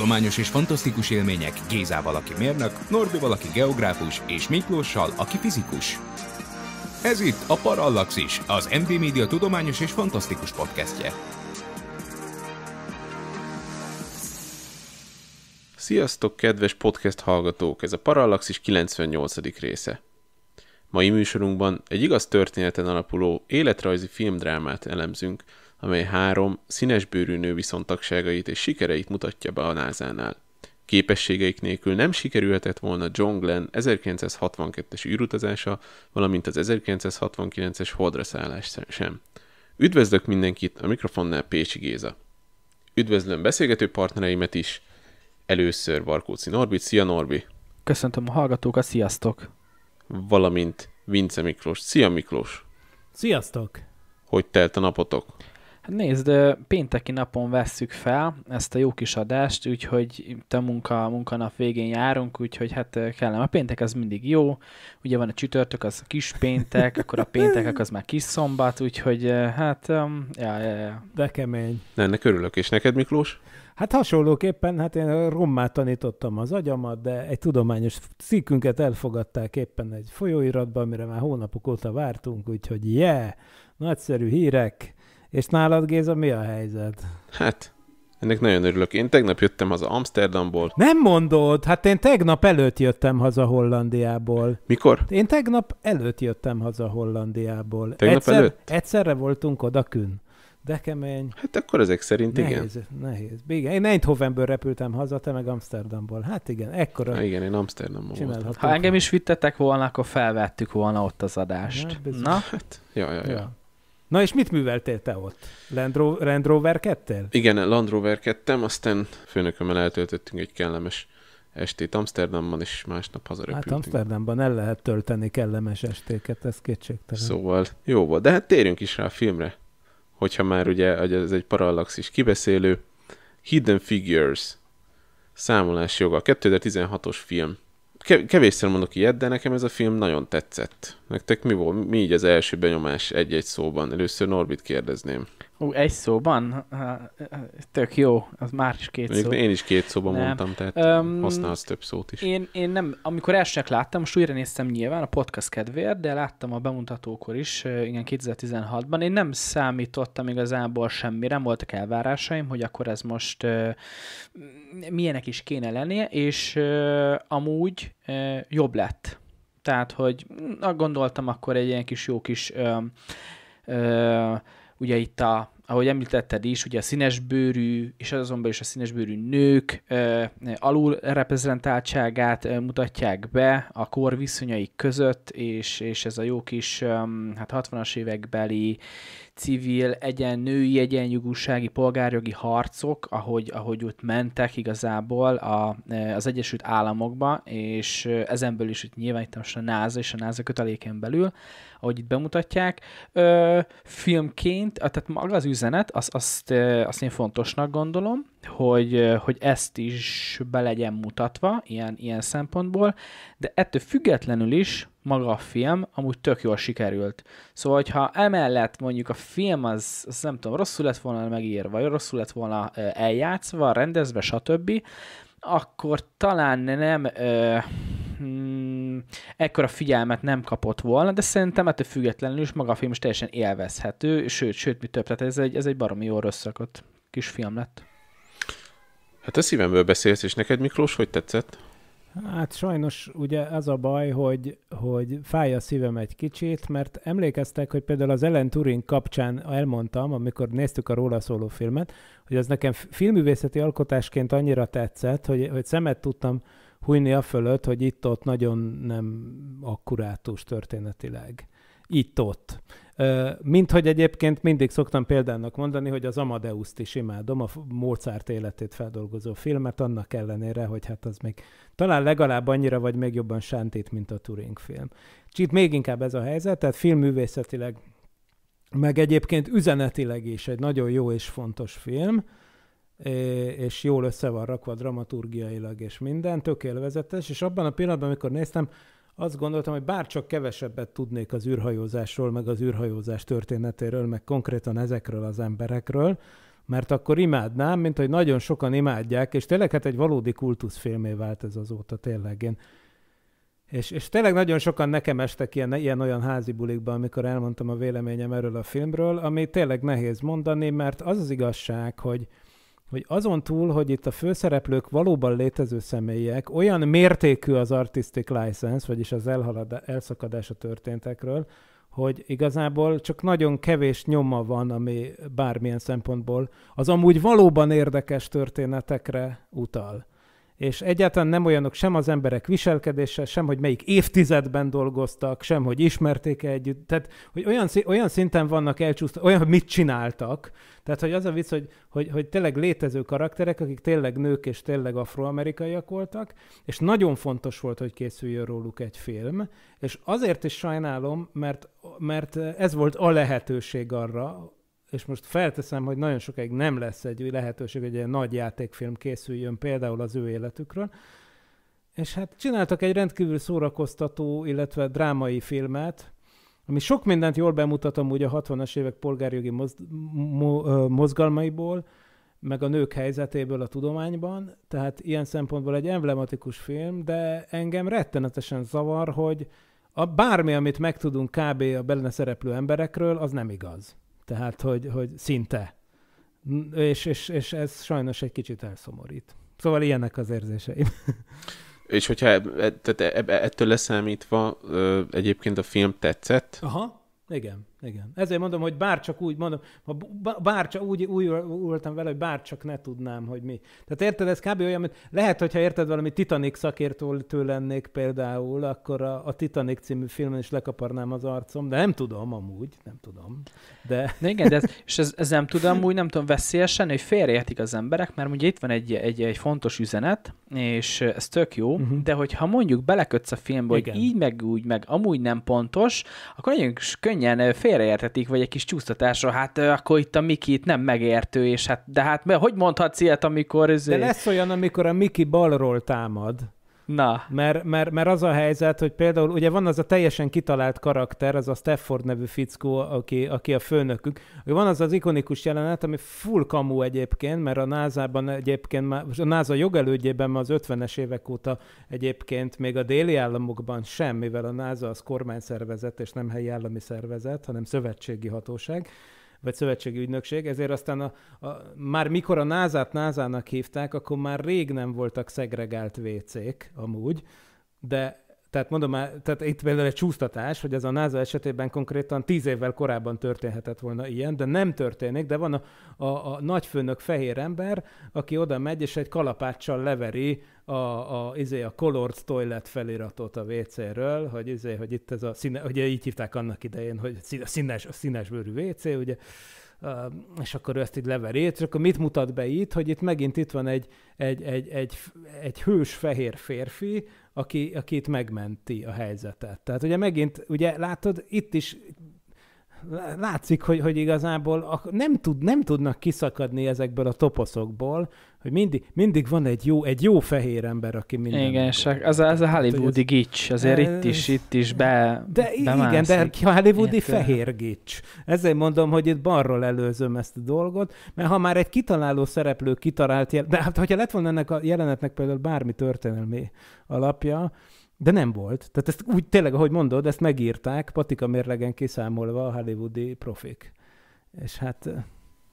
Tudományos és fantasztikus élmények Gézával, aki mérnök, Norbi valaki geográfus, és Miklóssal, aki fizikus. Ez itt a Parallaxis, az MD Media tudományos és fantasztikus podcastje. Sziasztok, kedves podcast hallgatók! Ez a Parallaxis 98. része. Mai műsorunkban egy igaz történeten alapuló életrajzi filmdrámát elemzünk – amely három bőrű nő viszontagságait és sikereit mutatja be a názánál. Képességeik nélkül nem sikerülhetett volna John Glenn 1962-es űrutazása, valamint az 1969-es holdra szállás sem. Üdvözlök mindenkit, a mikrofonnál Pécsi Géza. Üdvözlöm beszélgető partnereimet is, először Varkóci Norbit, szia Norbi! Köszöntöm a hallgatókat, sziasztok! Valamint Vince Miklós, szia Miklós! Sziasztok! Hogy telt a napotok? Hát nézd, pénteki napon vesszük fel ezt a jó kis adást, úgyhogy itt a munka, munkanap végén járunk, úgyhogy hát kellene. A péntek az mindig jó, ugye van a csütörtök, az a kis péntek, akkor a péntekek az már kis szombat, úgyhogy hát, ja, ja, ja. De kemény. Na, ennek örülök, és neked Miklós? Hát hasonlóképpen, hát én rommát tanítottam az agyamat, de egy tudományos cikkünket elfogadták éppen egy folyóiratban, amire már hónapok óta vártunk, úgyhogy yeah, nagyszerű hírek és nálad, Géza, mi a helyzet? Hát, ennek nagyon örülök. Én tegnap jöttem haza Amsterdamból. Nem mondod? Hát én tegnap előtt jöttem haza Hollandiából. Mikor? Én tegnap előtt jöttem haza Hollandiából. Tegnap Egyszer, előtt? Egyszerre voltunk oda kün. De kemény. Hát akkor ezek szerint nehéz, igen. Nehéz. Igen, én Eindhovenből repültem haza, te meg Amsterdamból. Hát igen, ekkora. Ha igen, én Amsterdamból. voltam. Ha engem is vittetek volna, akkor felvettük volna ott az adást. Hát, na? na? Hát, ja, ja, ja. ja. Na és mit műveltél te ott? Land, Ro- Land Rover 2 Igen, Land Rover 2 aztán főnökömmel eltöltöttünk egy kellemes estét Amsterdamban, és másnap hát hazarepültünk. Hát Amsterdamban el lehet tölteni kellemes estéket, ez kétségtelen. Szóval jó volt, de hát térjünk is rá a filmre, hogyha már ugye ez egy parallaxis kibeszélő. Hidden Figures, számolás joga, 2016-os film kevésszer mondok ilyet, de nekem ez a film nagyon tetszett. Nektek mi volt, mi így az első benyomás egy-egy szóban? Először Norbit kérdezném. Ú, egy szóban? Tök jó, az már is két Még szó. Én is két szóban nem. mondtam, tehát um, használsz több szót is. Én, én nem, amikor elsőnek láttam, most újra néztem nyilván a podcast kedvéért, de láttam a bemutatókor is, igen, 2016-ban. Én nem számítottam igazából semmire, voltak elvárásaim, hogy akkor ez most uh, milyenek is kéne lennie, és uh, amúgy uh, jobb lett. Tehát, hogy gondoltam akkor egy ilyen kis jó kis uh, uh, ugye itt a, ahogy említetted is, ugye a színesbőrű, és azonban is a színesbőrű nők ö, alul reprezentáltságát ö, mutatják be a kor viszonyai között, és, és ez a jó kis hát 60-as évekbeli civil, egyen női, egyenjogúsági, polgárjogi harcok, ahogy, ahogy ott mentek igazából a, az Egyesült Államokba, és ezenből is itt nyilván itt most a NASA és a NASA köteléken belül, ahogy itt bemutatják. Ö, filmként, tehát maga az üzenet, az, azt, azt én fontosnak gondolom, hogy, hogy ezt is be legyen mutatva ilyen, ilyen szempontból, de ettől függetlenül is maga a film amúgy tök jól sikerült. Szóval, hogyha emellett mondjuk a film az, az nem tudom, rosszul lett volna megírva, vagy rosszul lett volna eljátszva, rendezve, stb., akkor talán nem ö, mm, ekkora figyelmet nem kapott volna, de szerintem ettől függetlenül is maga a film is teljesen élvezhető, sőt, sőt, mi több, tehát ez egy, ez egy baromi jó összerakott kis film lett. Hát a szívemből beszélsz, és neked Miklós, hogy tetszett? Hát sajnos ugye az a baj, hogy, hogy fáj a szívem egy kicsit, mert emlékeztek, hogy például az Ellen Turing kapcsán elmondtam, amikor néztük a róla szóló filmet, hogy az nekem filmművészeti alkotásként annyira tetszett, hogy, hogy szemet tudtam hújni a fölött, hogy itt-ott nagyon nem akkurátus történetileg. Itt-ott. Mint hogy egyébként mindig szoktam példának mondani, hogy az Amadeuszt is imádom, a Mozart életét feldolgozó filmet, annak ellenére, hogy hát az még talán legalább annyira, vagy még jobban sántít, mint a Turing film. És itt még inkább ez a helyzet, tehát filmművészetileg, meg egyébként üzenetileg is egy nagyon jó és fontos film, és jól össze van rakva dramaturgiailag és minden, tök élvezetes, és abban a pillanatban, amikor néztem, azt gondoltam, hogy bár csak kevesebbet tudnék az űrhajózásról, meg az űrhajózás történetéről, meg konkrétan ezekről az emberekről, mert akkor imádnám, mint hogy nagyon sokan imádják, és tényleg hát egy valódi kultuszfilmé vált ez azóta, tényleg én. És, és tényleg nagyon sokan nekem estek ilyen, ilyen olyan házi bulikba, amikor elmondtam a véleményem erről a filmről, ami tényleg nehéz mondani, mert az az igazság, hogy, hogy azon túl, hogy itt a főszereplők valóban létező személyek, olyan mértékű az artistic license, vagyis az elhalad, elszakadás a történtekről, hogy igazából csak nagyon kevés nyoma van, ami bármilyen szempontból az amúgy valóban érdekes történetekre utal és egyáltalán nem olyanok sem az emberek viselkedése, sem hogy melyik évtizedben dolgoztak, sem hogy ismerték együtt. Tehát, hogy olyan, olyan szinten vannak elcsúsztak, olyan, hogy mit csináltak. Tehát, hogy az a vicc, hogy, hogy, hogy tényleg létező karakterek, akik tényleg nők és tényleg afroamerikaiak voltak, és nagyon fontos volt, hogy készüljön róluk egy film, és azért is sajnálom, mert, mert ez volt a lehetőség arra, és most felteszem, hogy nagyon sokáig nem lesz egy lehetőség, hogy egy nagy játékfilm készüljön például az ő életükről, és hát csináltak egy rendkívül szórakoztató, illetve drámai filmet, ami sok mindent jól bemutatom úgy a 60-as évek polgárjogi moz, mo, mozgalmaiból, meg a nők helyzetéből a tudományban, tehát ilyen szempontból egy emblematikus film, de engem rettenetesen zavar, hogy a bármi, amit megtudunk kb. a benne szereplő emberekről, az nem igaz. Tehát, hogy, hogy szinte. És, és, és ez sajnos egy kicsit elszomorít. Szóval ilyenek az érzéseim. És hogyha e-, tehát e-, e-, ettől leszámítva egyébként a film tetszett? Aha, igen. Igen. Ezért mondom, hogy bárcsak úgy, mondom, ha bárcsak úgy, úgy voltam vele, hogy bárcsak ne tudnám, hogy mi. Tehát érted, ez kb. olyan, mint lehet, hogyha érted valami Titanic szakértő lennék például, akkor a, a Titanic című filmen is lekaparnám az arcom, de nem tudom amúgy, nem tudom. De... de igen, de ez, és ez, ez, nem tudom úgy, nem tudom, veszélyesen, hogy félreértik az emberek, mert ugye itt van egy, egy, egy fontos üzenet, és ez tök jó, uh-huh. de hogyha mondjuk belekötsz a filmbe, igen. hogy így meg úgy, meg amúgy nem pontos, akkor nagyon könnyen fél félreértetik, vagy egy kis csúsztatásra, hát akkor itt a Mikit nem megértő, és hát, de hát mert hogy mondhatsz ilyet, amikor... Ez... De lesz olyan, amikor a Miki balról támad, Na. Mert, mert, mert az a helyzet, hogy például ugye van az a teljesen kitalált karakter, az a Stafford nevű fickó, aki, aki a főnökük. Van az az ikonikus jelenet, ami full kamu egyébként, mert a NASA-ban egyébként, már, a NASA jogelődjében az 50-es évek óta egyébként még a déli államokban sem, mivel a NASA az kormányszervezet és nem helyi állami szervezet, hanem szövetségi hatóság vagy szövetségi ügynökség, ezért aztán a, a, már mikor a názát názának hívták, akkor már rég nem voltak szegregált WC-k amúgy, de tehát mondom már, tehát itt például egy csúsztatás, hogy ez a NASA esetében konkrétan tíz évvel korábban történhetett volna ilyen, de nem történik, de van a, a, a nagyfőnök fehér ember, aki oda megy, és egy kalapáccsal leveri a, a, izé, a Colored Toilet feliratot a WC-ről, hogy, izé, hogy itt ez a színe, ugye így hívták annak idején, hogy színes, a színes bőrű WC, ugye, és akkor ő ezt így leveri, és akkor mit mutat be itt, hogy itt megint itt van egy, egy, egy, egy, egy hős fehér férfi, aki, akit megmenti a helyzetet. Tehát ugye megint, ugye látod, itt is látszik, hogy, hogy igazából a, nem, tud, nem tudnak kiszakadni ezekből a toposzokból, hogy mindig, mindig van egy jó, egy jó fehér ember, aki minden. Igen, csak az, az a hát, hollywoodi gics, azért ez, itt is, itt is be De bemászik. igen, de hát hollywoodi Értő. fehér gics. Ezért mondom, hogy itt balról előzöm ezt a dolgot, mert ha már egy kitaláló szereplő kitalált, jel- de hát hogyha lett volna ennek a jelenetnek például bármi történelmi alapja, de nem volt. Tehát ezt úgy tényleg, ahogy mondod, ezt megírták, patika mérlegen kiszámolva a hollywoodi profik. És hát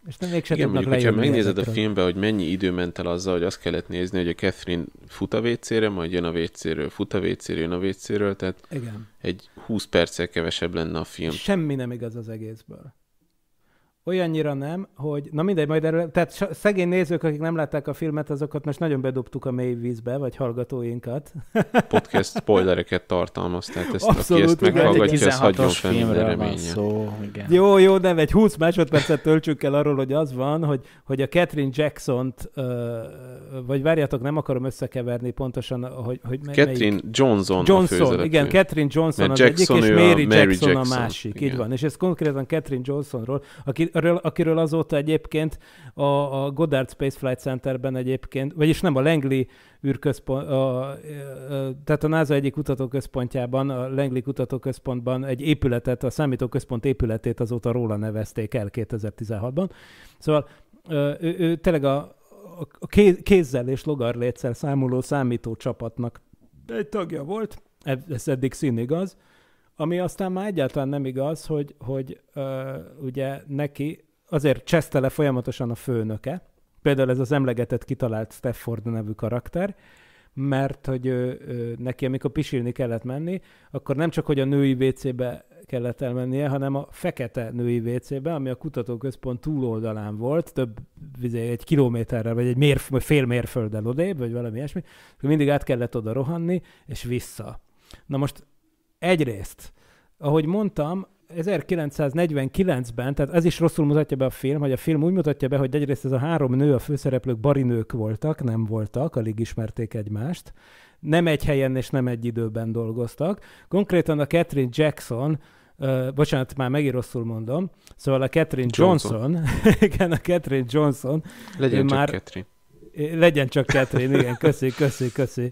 és nem mégsem Igen, mondjuk, hogyha megnézed a filmbe, hogy mennyi idő ment el azzal, hogy azt kellett nézni, hogy a Catherine fut a vécére, majd jön a vécéről, fut a vécéről, jön a vécéről, tehát Igen. egy 20 perccel kevesebb lenne a film. Semmi nem igaz az egészből. Olyannyira nem, hogy... Na mindegy, majd erről... Tehát szegény nézők, akik nem látták a filmet, azokat most nagyon bedobtuk a mély vízbe, vagy hallgatóinkat. Podcast spoilereket tartalmaz, tehát ezt, Abszolút, aki ezt meghallgatja, ezt hagyjon fel minden reménye. Szó, igen. Jó, jó, de egy 20 másodpercet töltsük el arról, hogy az van, hogy, hogy a Catherine Jackson-t, vagy várjátok, nem akarom összekeverni pontosan, hogy, hogy mely, Catherine melyik? Johnson, Johnson a Igen, Catherine Johnson Mert az Jackson egyik, és Mary, Mary Jackson, Jackson a másik. Igen. Így van, és ez konkrétan Catherine Johnsonról, aki, akiről azóta egyébként a, a Goddard Space Flight Centerben egyébként, vagyis nem a Langley űrközpont, a, a, tehát a NASA egyik kutatóközpontjában, a Langley kutatóközpontban egy épületet, a számítóközpont épületét azóta róla nevezték el 2016-ban. Szóval ő, ő, ő tényleg a, a kézzel és logarlétszel számoló számítócsapatnak egy tagja volt, ez eddig színigaz, ami aztán már egyáltalán nem igaz, hogy, hogy ö, ugye neki azért cseszte le folyamatosan a főnöke, például ez az emlegetett kitalált Stefford nevű karakter, mert hogy ő, ö, neki, amikor pisilni kellett menni, akkor nem csak, hogy a női WC-be kellett elmennie, hanem a fekete női WC-be, ami a kutatóközpont túloldalán volt, több, vizé, egy kilométerrel, vagy egy mérf, vagy fél mérfölddel odébb, vagy valami ilyesmi, mindig át kellett oda rohanni, és vissza. Na most Egyrészt, ahogy mondtam, 1949-ben, tehát ez is rosszul mutatja be a film, hogy a film úgy mutatja be, hogy egyrészt ez a három nő, a főszereplők barinők voltak, nem voltak, alig ismerték egymást, nem egy helyen és nem egy időben dolgoztak. Konkrétan a Catherine Jackson, uh, bocsánat, már megint rosszul mondom, szóval a Catherine Johnson, Johnson igen, a Catherine Johnson. Legyen csak már, Catherine. Legyen csak Catherine, igen, köszi, köszi, köszi.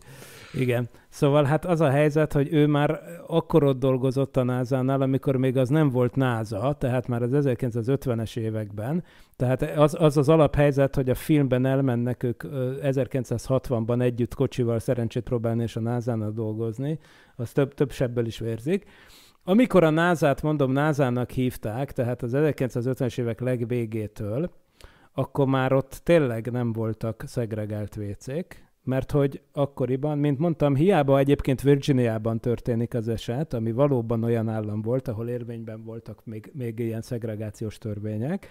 Igen. Szóval hát az a helyzet, hogy ő már akkor ott dolgozott a NASA-nál, amikor még az nem volt NASA, tehát már az 1950-es években. Tehát az, az az alaphelyzet, hogy a filmben elmennek ők 1960-ban együtt kocsival szerencsét próbálni és a NASA-nál dolgozni, az több, több sebből is vérzik. Amikor a NASA-t, mondom, NASA-nak hívták, tehát az 1950-es évek legvégétől, akkor már ott tényleg nem voltak szegregált vécék, mert hogy akkoriban, mint mondtam, hiába egyébként Virginiában történik az eset, ami valóban olyan állam volt, ahol érvényben voltak még, még ilyen szegregációs törvények,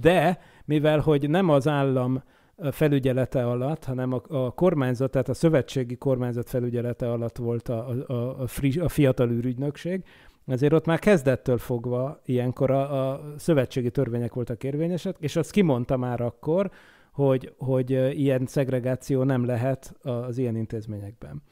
de mivel hogy nem az állam felügyelete alatt, hanem a, a kormányzat, tehát a szövetségi kormányzat felügyelete alatt volt a, a, a, fri, a fiatal űrügynökség, ezért ott már kezdettől fogva ilyenkor a, a szövetségi törvények voltak érvényesek, és azt kimondta már akkor, hogy, hogy ilyen szegregáció nem lehet az ilyen intézményekben.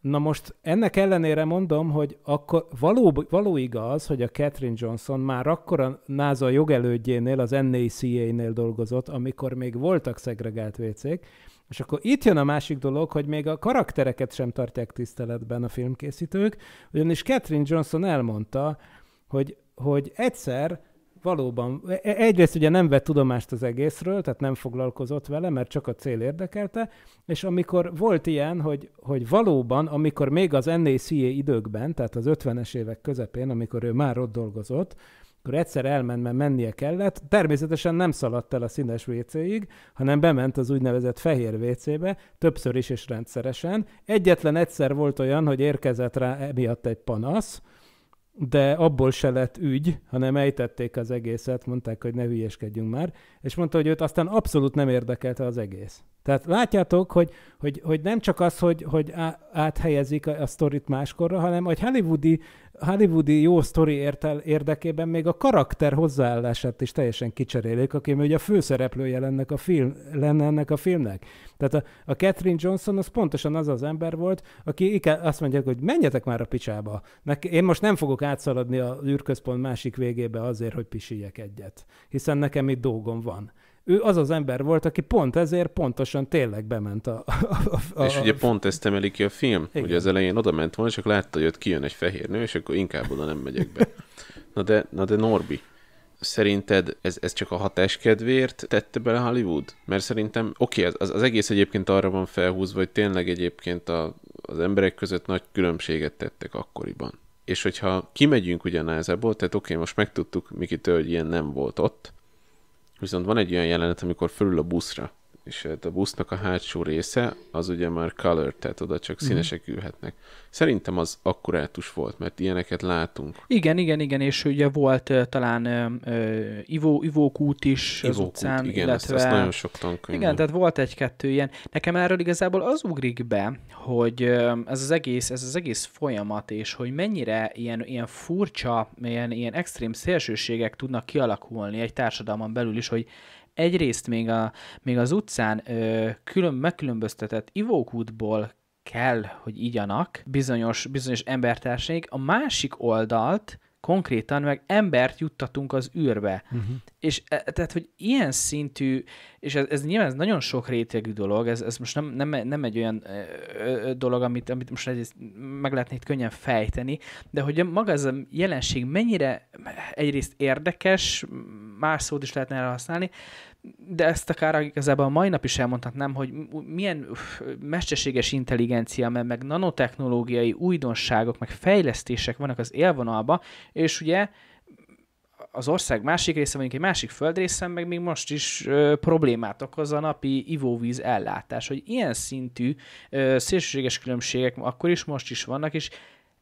Na most ennek ellenére mondom, hogy akkor való, való igaz, hogy a Catherine Johnson már akkor a NASA jogelődjénél, az NACA-nél dolgozott, amikor még voltak szegregált vécék, és akkor itt jön a másik dolog, hogy még a karaktereket sem tartják tiszteletben a filmkészítők, ugyanis Catherine Johnson elmondta, hogy, hogy egyszer valóban e, e, egyrészt ugye nem vett tudomást az egészről, tehát nem foglalkozott vele, mert csak a cél érdekelte, és amikor volt ilyen, hogy, hogy valóban, amikor még az NACA időkben, tehát az 50-es évek közepén, amikor ő már ott dolgozott, akkor egyszer elment, mert mennie kellett. Természetesen nem szaladt el a színes WC-ig, hanem bement az úgynevezett fehér WC-be, többször is és rendszeresen. Egyetlen egyszer volt olyan, hogy érkezett rá emiatt egy panasz, de abból se lett ügy, hanem ejtették az egészet, mondták, hogy ne hülyeskedjünk már, és mondta, hogy őt aztán abszolút nem érdekelte az egész. Tehát látjátok, hogy, hogy, hogy nem csak az, hogy, hogy áthelyezik a, a sztorit máskorra, hanem hogy hollywoodi, hollywoodi jó sztori értel, érdekében még a karakter hozzáállását is teljesen kicserélik, aki ugye a főszereplője lenne, a film, lenne ennek a filmnek. Tehát a, a Catherine Johnson az pontosan az az ember volt, aki azt mondja, hogy menjetek már a picsába. én most nem fogok átszaladni a űrközpont másik végébe azért, hogy pisiljek egyet, hiszen nekem itt dolgom van ő az az ember volt, aki pont ezért pontosan tényleg bement a... a, a és a, ugye pont ezt emeli ki a film, igen. ugye az elején oda ment volna, csak látta, hogy ott kijön egy fehér nő, és akkor inkább oda nem megyek be. Na de, na de Norbi, szerinted ez, ez csak a hatás kedvéért tette bele Hollywood? Mert szerintem, oké, okay, az, az egész egyébként arra van felhúzva, hogy tényleg egyébként a, az emberek között nagy különbséget tettek akkoriban. És hogyha kimegyünk ugye a tehát oké, okay, most megtudtuk Mikitől, hogy ilyen nem volt ott, Viszont van egy olyan jelenet, amikor fölül a buszra, és a busznak a hátsó része, az ugye már color, tehát oda csak mhm. színesek ülhetnek. Szerintem az akkurátus volt, mert ilyeneket látunk. Igen, igen, igen, és ugye volt talán ivó, ivókút is ivókút, az utcán, igen, illetve... Ezt, ezt nagyon sok tankönyv. Igen, tehát volt egy-kettő ilyen. Nekem erről igazából az ugrik be, hogy ez az egész, ez az egész folyamat, és hogy mennyire ilyen, ilyen furcsa, ilyen, ilyen extrém szélsőségek tudnak kialakulni egy társadalmon belül is, hogy egyrészt még, a, még az utcán ö, külön, megkülönböztetett ivókútból kell, hogy igyanak bizonyos, bizonyos embertársaik, a másik oldalt konkrétan meg embert juttatunk az űrbe. Uh-huh. És e, tehát, hogy ilyen szintű és ez, ez nyilván ez nagyon sok rétegű dolog, ez, ez most nem, nem, nem egy olyan ö, ö, dolog, amit, amit most egyrészt meg lehetne itt könnyen fejteni, de hogy maga ez a jelenség mennyire egyrészt érdekes, más szót is lehetne erre használni, de ezt akár igazából a mai nap is elmondhatnám, hogy milyen mesterséges intelligencia, meg, meg nanotechnológiai újdonságok, meg fejlesztések vannak az élvonalban, és ugye az ország másik része, mondjuk egy másik földrészen, meg még most is ö, problémát okoz a napi ivóvíz ellátás, hogy ilyen szintű ö, szélsőséges különbségek akkor is, most is vannak, és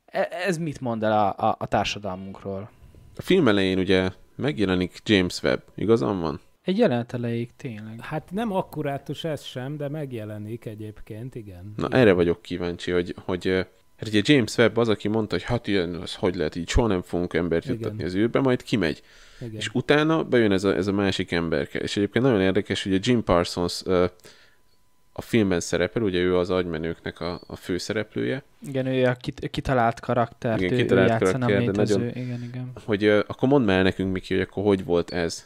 e, ez mit mond el a, a, a társadalmunkról? A film elején ugye megjelenik James Webb, igazam van? Egy jelenet elejéig tényleg. Hát nem akkurátus ez sem, de megjelenik egyébként, igen. Na igen. erre vagyok kíváncsi, hogy, hogy Hát ugye James Webb az, aki mondta, hogy hát ilyen, az hogy lehet, így soha nem fogunk embert juttatni az űrbe, majd kimegy. Igen. És utána bejön ez a, ez a másik emberke. És egyébként nagyon érdekes, hogy a Jim Parsons a filmben szerepel, ugye ő az agymenőknek a, a főszereplője. Igen, ő a kit- kitalált karakter. Igen, kitalált karakter, de nagyon... Igen, igen. Hogy akkor mondd már nekünk, Miki, hogy akkor hogy volt ez?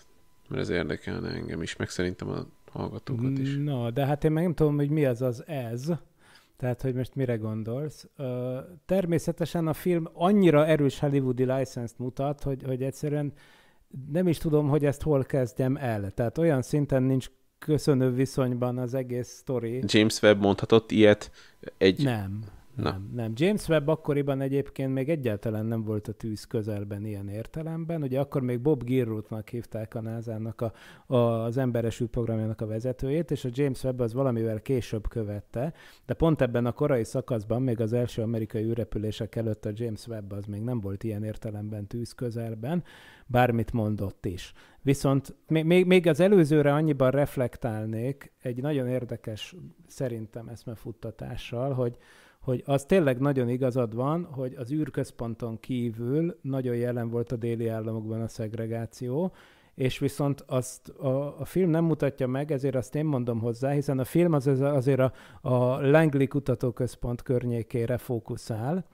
Mert ez érdekelne engem is, meg szerintem a hallgatókat is. Mm, na, de hát én meg nem tudom, hogy mi az az ez. Tehát, hogy most mire gondolsz? Ö, természetesen a film annyira erős hollywoodi license-t mutat, hogy, hogy egyszerűen nem is tudom, hogy ezt hol kezdjem el. Tehát olyan szinten nincs köszönő viszonyban az egész sztori. James Webb mondhatott ilyet egy... Nem. Na. Nem, nem. James Webb akkoriban egyébként még egyáltalán nem volt a tűz közelben ilyen értelemben. Ugye akkor még Bob Girrutnak hívták a NASA-nak a, a, az emberes űrprogramjának a vezetőjét, és a James Webb az valamivel később követte, de pont ebben a korai szakaszban, még az első amerikai űrrepülések előtt a James Webb az még nem volt ilyen értelemben tűz közelben, bármit mondott is. Viszont még, még az előzőre annyiban reflektálnék egy nagyon érdekes szerintem eszmefuttatással, hogy hogy az tényleg nagyon igazad van, hogy az űrközponton kívül nagyon jelen volt a déli államokban a szegregáció, és viszont azt a, a film nem mutatja meg, ezért azt én mondom hozzá, hiszen a film az, az azért a, a Langley Kutatóközpont környékére fókuszál,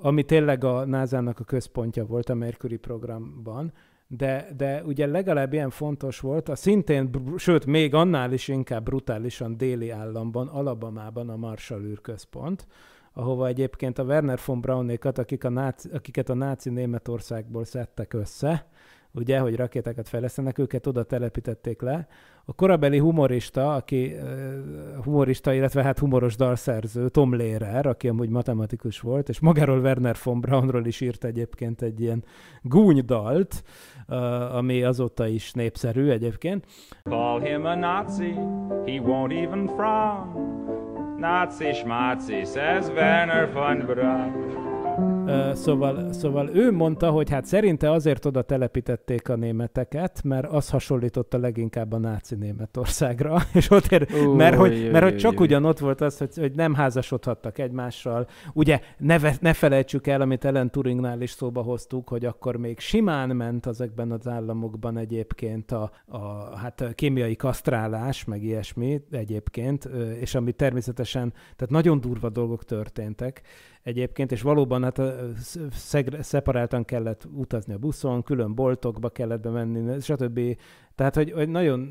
ami tényleg a NASA-nak a központja volt a Mercury programban, de, de ugye legalább ilyen fontos volt a szintén, sőt, még annál is inkább brutálisan déli államban, Alabamában a Marshall űrközpont, ahova egyébként a Werner von Braunékat, akik a náci, akiket a náci Németországból szedtek össze, ugye, hogy rakétákat fejlesztenek, őket oda telepítették le, a korabeli humorista, aki humorista, illetve hát humoros dalszerző, Tom Lehrer, aki amúgy matematikus volt, és magáról Werner von Braunról is írt egyébként egy ilyen gúnydalt, ami azóta is népszerű egyébként. Call him a Nazi, he won't even frown. Nazi schmazi, says Werner von Braun. Szóval, szóval ő mondta, hogy hát szerinte azért oda telepítették a németeket, mert az hasonlította leginkább a náci Németországra, és ott ér, Ó, mert, hogy, jaj, mert hogy csak ugyanott volt az, hogy, hogy nem házasodhattak egymással. Ugye ne, ne felejtsük el, amit Ellen Turingnál is szóba hoztuk, hogy akkor még simán ment ezekben az államokban egyébként a, a hát a kémiai kasztrálás, meg ilyesmi egyébként, és ami természetesen, tehát nagyon durva dolgok történtek, egyébként, és valóban hát szegre, szeparáltan kellett utazni a buszon, külön boltokba kellett bemenni, stb. Tehát, hogy, hogy nagyon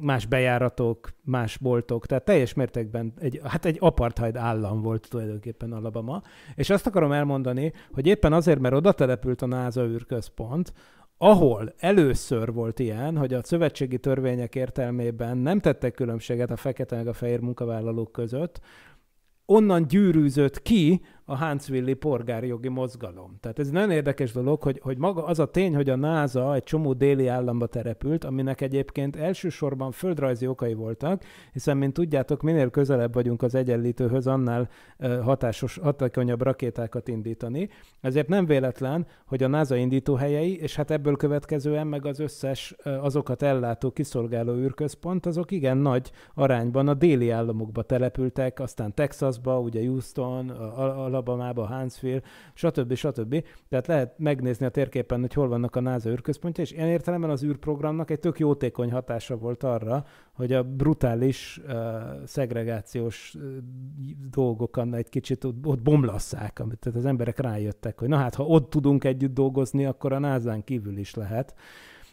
más bejáratok, más boltok, tehát teljes mértékben egy, hát egy apartheid állam volt tulajdonképpen Alabama. És azt akarom elmondani, hogy éppen azért, mert oda települt a NASA űrközpont, ahol először volt ilyen, hogy a szövetségi törvények értelmében nem tettek különbséget a fekete meg a fehér munkavállalók között, onnan gyűrűzött ki a huntsville porgárjogi polgárjogi mozgalom. Tehát ez nagyon érdekes dolog, hogy, hogy maga az a tény, hogy a NASA egy csomó déli államba terepült, aminek egyébként elsősorban földrajzi okai voltak, hiszen, mint tudjátok, minél közelebb vagyunk az egyenlítőhöz, annál hatásos, hatékonyabb rakétákat indítani. Ezért nem véletlen, hogy a NASA indítóhelyei, és hát ebből következően meg az összes azokat ellátó kiszolgáló űrközpont, azok igen nagy arányban a déli államokba települtek, aztán Texasba, ugye Houston, a Alabamába, Huntsville, stb. stb. Tehát lehet megnézni a térképen, hogy hol vannak a NASA űrközpontja, és ilyen értelemben az űrprogramnak egy tök jótékony hatása volt arra, hogy a brutális uh, szegregációs uh, dolgokon egy kicsit ott, ott bomlasszák, amit tehát az emberek rájöttek, hogy na hát, ha ott tudunk együtt dolgozni, akkor a nasa kívül is lehet.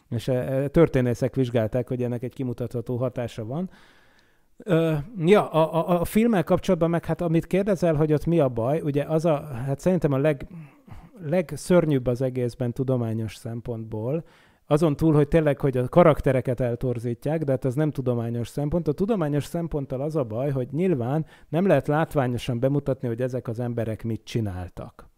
És e, történészek vizsgálták, hogy ennek egy kimutatható hatása van, Ö, ja, a, a, a filmmel kapcsolatban meg hát amit kérdezel, hogy ott mi a baj, ugye az a, hát szerintem a leg, legszörnyűbb az egészben tudományos szempontból, azon túl, hogy tényleg, hogy a karaktereket eltorzítják, de hát ez nem tudományos szempont. A tudományos szemponttal az a baj, hogy nyilván nem lehet látványosan bemutatni, hogy ezek az emberek mit csináltak.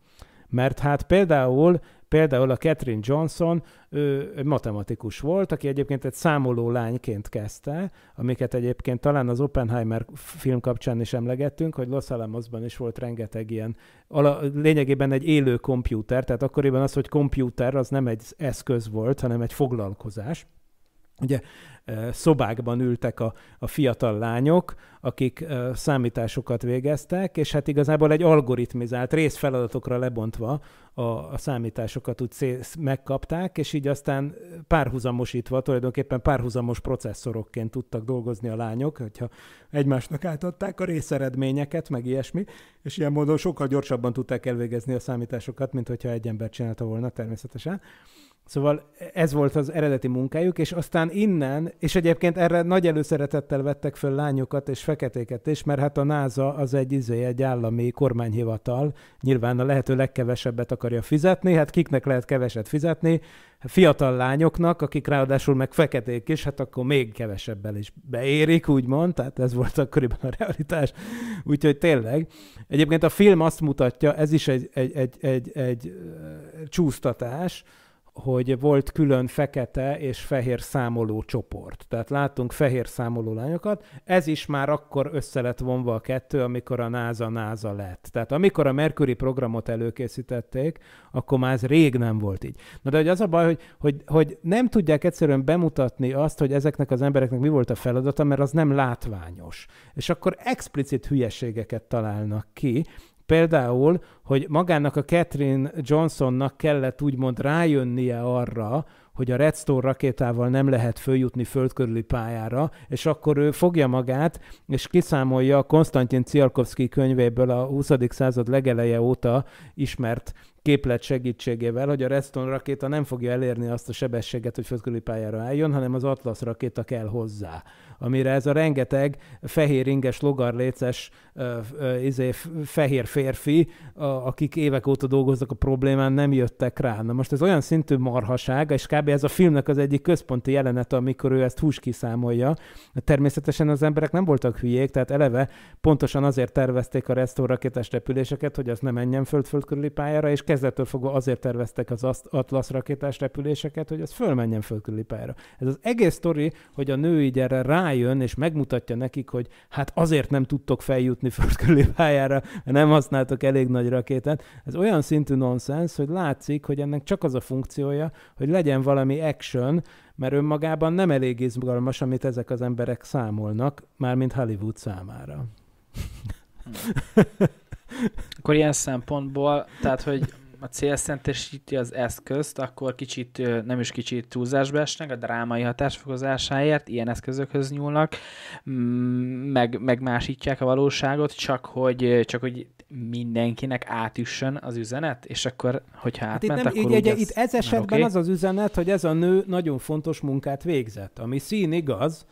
Mert hát például Például a Catherine Johnson ő matematikus volt, aki egyébként egy számoló lányként kezdte, amiket egyébként talán az Oppenheimer film kapcsán is emlegettünk, hogy Los Alamosban is volt rengeteg ilyen, ala, lényegében egy élő kompjúter, tehát akkoriban az, hogy kompjúter az nem egy eszköz volt, hanem egy foglalkozás. Ugye szobákban ültek a, a fiatal lányok, akik számításokat végeztek, és hát igazából egy algoritmizált részfeladatokra lebontva a, a számításokat úgy szé- megkapták, és így aztán párhuzamosítva, tulajdonképpen párhuzamos processzorokként tudtak dolgozni a lányok, hogyha egymásnak átadták a részeredményeket, meg ilyesmi, és ilyen módon sokkal gyorsabban tudták elvégezni a számításokat, mint hogyha egy ember csinálta volna természetesen. Szóval ez volt az eredeti munkájuk, és aztán innen, és egyébként erre nagy előszeretettel vettek föl lányokat és feketéket is, mert hát a NASA az egy izé, egy állami kormányhivatal, nyilván a lehető legkevesebbet akarja fizetni, hát kiknek lehet keveset fizetni, fiatal lányoknak, akik ráadásul meg feketék is, hát akkor még kevesebbel is beérik, úgymond, tehát ez volt akkoriban a realitás. Úgyhogy tényleg. Egyébként a film azt mutatja, ez is egy, egy, egy, egy, egy, egy csúsztatás, hogy volt külön fekete és fehér számoló csoport. Tehát láttunk fehér számoló lányokat, ez is már akkor össze lett vonva a kettő, amikor a NASA NASA lett. Tehát amikor a Mercury programot előkészítették, akkor már ez rég nem volt így. Na de hogy az a baj, hogy, hogy, hogy nem tudják egyszerűen bemutatni azt, hogy ezeknek az embereknek mi volt a feladata, mert az nem látványos. És akkor explicit hülyeségeket találnak ki, Például, hogy magának a Catherine Johnsonnak kellett úgymond rájönnie arra, hogy a Redstone rakétával nem lehet följutni földkörüli pályára, és akkor ő fogja magát, és kiszámolja a Konstantin Tsiolkovszki könyvéből a 20. század legeleje óta ismert képlet segítségével, hogy a Redstone rakéta nem fogja elérni azt a sebességet, hogy földkörüli pályára álljon, hanem az Atlas rakéta kell hozzá, amire ez a rengeteg fehér inges, logarléces, izé, fehér férfi, a, akik évek óta dolgoznak a problémán, nem jöttek rá. Na most ez olyan szintű marhaság, és kb. ez a filmnek az egyik központi jelenete, amikor ő ezt hús kiszámolja. Természetesen az emberek nem voltak hülyék, tehát eleve pontosan azért tervezték a Redstone rakétás repüléseket, hogy az nem menjen föld, föld körüli pályára, és kezd kezdettől fogva azért terveztek az Atlas rakétás repüléseket, hogy az fölmenjen fölküli pályára. Ez az egész sztori, hogy a nő így erre rájön, és megmutatja nekik, hogy hát azért nem tudtok feljutni fölküli pályára, mert nem használtok elég nagy rakétát. Ez olyan szintű nonsens, hogy látszik, hogy ennek csak az a funkciója, hogy legyen valami action, mert önmagában nem elég izgalmas, amit ezek az emberek számolnak, mármint Hollywood számára. Akkor ilyen szempontból, tehát hogy a cél szentesíti az eszközt, akkor kicsit, nem is kicsit túlzásba esnek, a drámai hatás fokozásáért ilyen eszközökhöz nyúlnak, mm, meg, megmásítják a valóságot, csak hogy, csak hogy mindenkinek átüssön az üzenet, és akkor, hogyha hát átment, itt nem, akkor így, ugye, ez, Itt ez esetben okay. az az üzenet, hogy ez a nő nagyon fontos munkát végzett, ami szín igaz,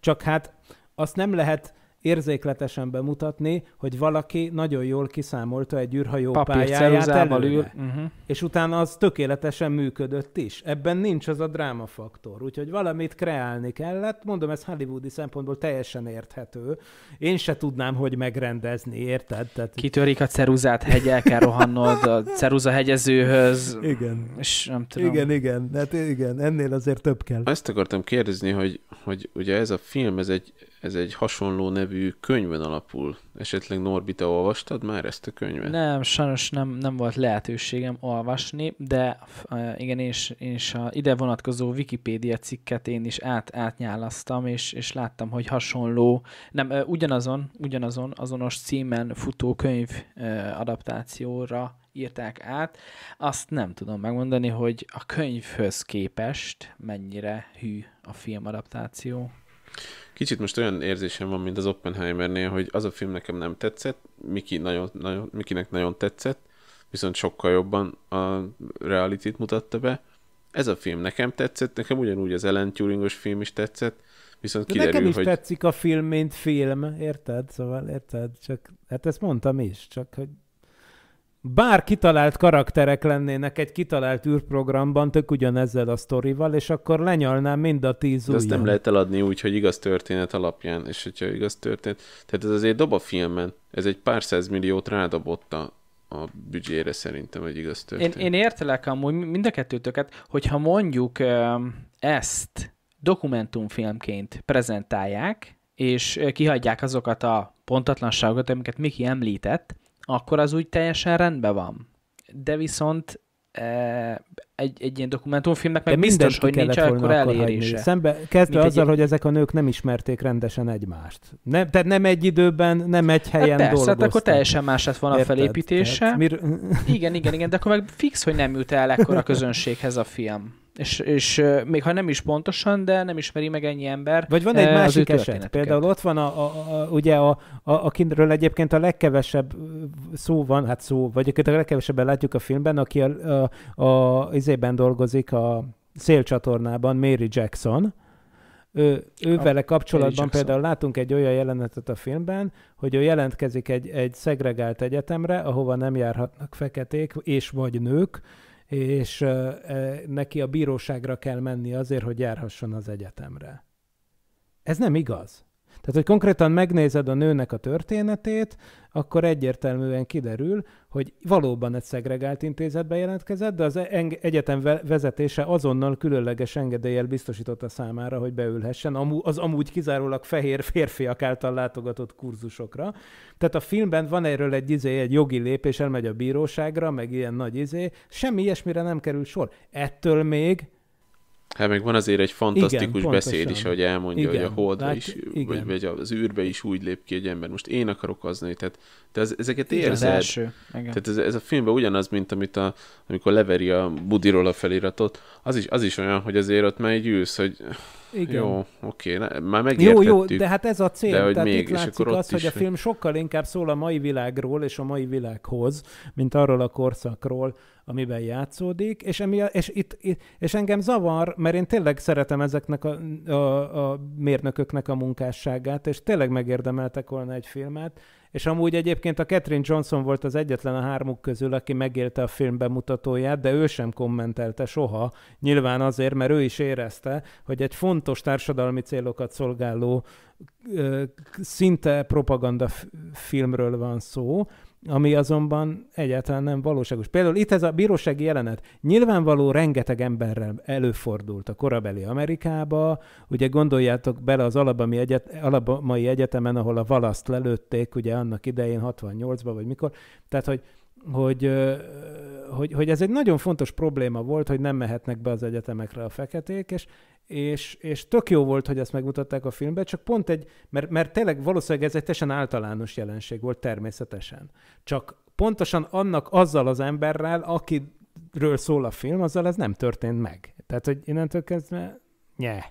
csak hát azt nem lehet érzékletesen bemutatni, hogy valaki nagyon jól kiszámolta egy űrhajó pályáját előre, Uh-huh. és utána az tökéletesen működött is. Ebben nincs az a drámafaktor, úgyhogy valamit kreálni kellett. Mondom, ez hollywoodi szempontból teljesen érthető. Én se tudnám, hogy megrendezni, érted? Tehát... Kitörik a ceruzát, hegyel kell rohannod a ceruza hegyezőhöz. Igen. És nem tudom. Igen, igen. Hát igen, ennél azért több kell. Ezt akartam kérdezni, hogy, hogy ugye ez a film, ez egy, ez egy hasonló nevű könyvön alapul. Esetleg Norbita olvastad már ezt a könyvet? Nem, sajnos nem, nem volt lehetőségem olvasni, de uh, igen, én is, én is a ide vonatkozó Wikipédia cikket én is át, átnyálasztam, és, és láttam, hogy hasonló, nem, uh, ugyanazon, ugyanazon, azonos címen futó könyv uh, adaptációra írták át. Azt nem tudom megmondani, hogy a könyvhöz képest mennyire hű a filmadaptáció. adaptáció. Kicsit most olyan érzésem van, mint az Oppenheimernél, hogy az a film nekem nem tetszett, Miki nagyon, nagyon, Mikinek nagyon tetszett, viszont sokkal jobban a realitit mutatta be. Ez a film nekem tetszett, nekem ugyanúgy az Ellen Turingos film is tetszett, viszont kiderül, De nekem is hogy... tetszik a film, mint film, érted? Szóval, érted? Csak, hát ezt mondtam is, csak hogy bár kitalált karakterek lennének egy kitalált űrprogramban, tök ugyanezzel a sztorival, és akkor lenyalnám mind a tíz De ezt nem lehet eladni úgy, hogy igaz történet alapján, és hogyha igaz történet... Tehát ez azért dob a filmen, ez egy pár százmilliót rádobott a, a büdzsére szerintem egy igaz történet. Én, én értelek amúgy mind a kettőtöket, hogyha mondjuk ezt dokumentumfilmként prezentálják, és kihagyják azokat a pontatlanságokat, amiket Miki említett, akkor az úgy teljesen rendben van. De viszont eh, egy, egy ilyen dokumentumfilmnek meg De biztos, hogy nincs akkor elérése. Szembe, kezdve Mint azzal, egy... hogy ezek a nők nem ismerték rendesen egymást. Nem, tehát nem egy időben, nem egy hát helyen hát persze, dolgoztak. Hát akkor teljesen más lett volna a felépítése. Tehát, mir... igen, igen, igen, de akkor meg fix, hogy nem jut el ekkora közönséghez a film. És, és még ha nem is pontosan, de nem ismeri meg ennyi ember. Vagy van egy eh, másik eset. Például ott van, a, a, a, ugye, a, a, akiről egyébként a legkevesebb szó van, hát szó, vagy a legkevesebben látjuk a filmben, aki a, a, a, izében dolgozik a szélcsatornában Mary Jackson, ő, ő vele kapcsolatban például látunk egy olyan jelenetet a filmben, hogy ő jelentkezik egy, egy szegregált egyetemre, ahova nem járhatnak feketék és vagy nők, és e, neki a bíróságra kell menni azért, hogy járhasson az egyetemre. Ez nem igaz. Tehát, hogy konkrétan megnézed a nőnek a történetét, akkor egyértelműen kiderül, hogy valóban egy szegregált intézetbe jelentkezett, de az egyetem vezetése azonnal különleges engedéllyel biztosította számára, hogy beülhessen az amúgy kizárólag fehér férfiak által látogatott kurzusokra. Tehát a filmben van erről egy izé, egy jogi lépés, elmegy a bíróságra, meg ilyen nagy izé, semmi ilyesmire nem kerül sor. Ettől még Hát meg van azért egy fantasztikus igen, beszéd is, hogy elmondja, igen, hogy a holdra hát is, igen. vagy, vagy az űrbe is úgy lép ki egy ember, most én akarok azni, tehát te az, ezeket igen, érzed. Az első. Igen. Tehát ez, ez a filmben ugyanaz, mint amit a, amikor leveri a budiról a feliratot, az is, az is olyan, hogy azért ott már egy ülsz, hogy igen. Jó, oké, ne, már megértettük. Jó, jó, de hát ez a cél. De hogy Tehát még, itt látszik és akkor az, is... hogy a film sokkal inkább szól a mai világról és a mai világhoz, mint arról a korszakról, amiben játszódik, és, emi, és, itt, és engem zavar, mert én tényleg szeretem ezeknek a, a, a mérnököknek a munkásságát, és tényleg megérdemeltek volna egy filmet, és amúgy egyébként a Catherine Johnson volt az egyetlen a hármuk közül, aki megélte a film bemutatóját, de ő sem kommentelte soha, nyilván azért, mert ő is érezte, hogy egy fontos társadalmi célokat szolgáló szinte propaganda filmről van szó, ami azonban egyáltalán nem valóságos. Például itt ez a bírósági jelenet nyilvánvaló rengeteg emberrel előfordult a korabeli Amerikába. Ugye gondoljátok bele az Alabami Egyet, Alabamai Egyetemen, ahol a valaszt lelőtték ugye annak idején 68-ban, vagy mikor. Tehát, hogy hogy, hogy, hogy ez egy nagyon fontos probléma volt, hogy nem mehetnek be az egyetemekre a feketék, és, és, és tök jó volt, hogy ezt megmutatták a filmben, csak pont egy, mert, mert tényleg valószínűleg ez egy teljesen általános jelenség volt természetesen. Csak pontosan annak azzal az emberrel, akiről szól a film, azzal ez nem történt meg. Tehát, hogy innentől kezdve, nye.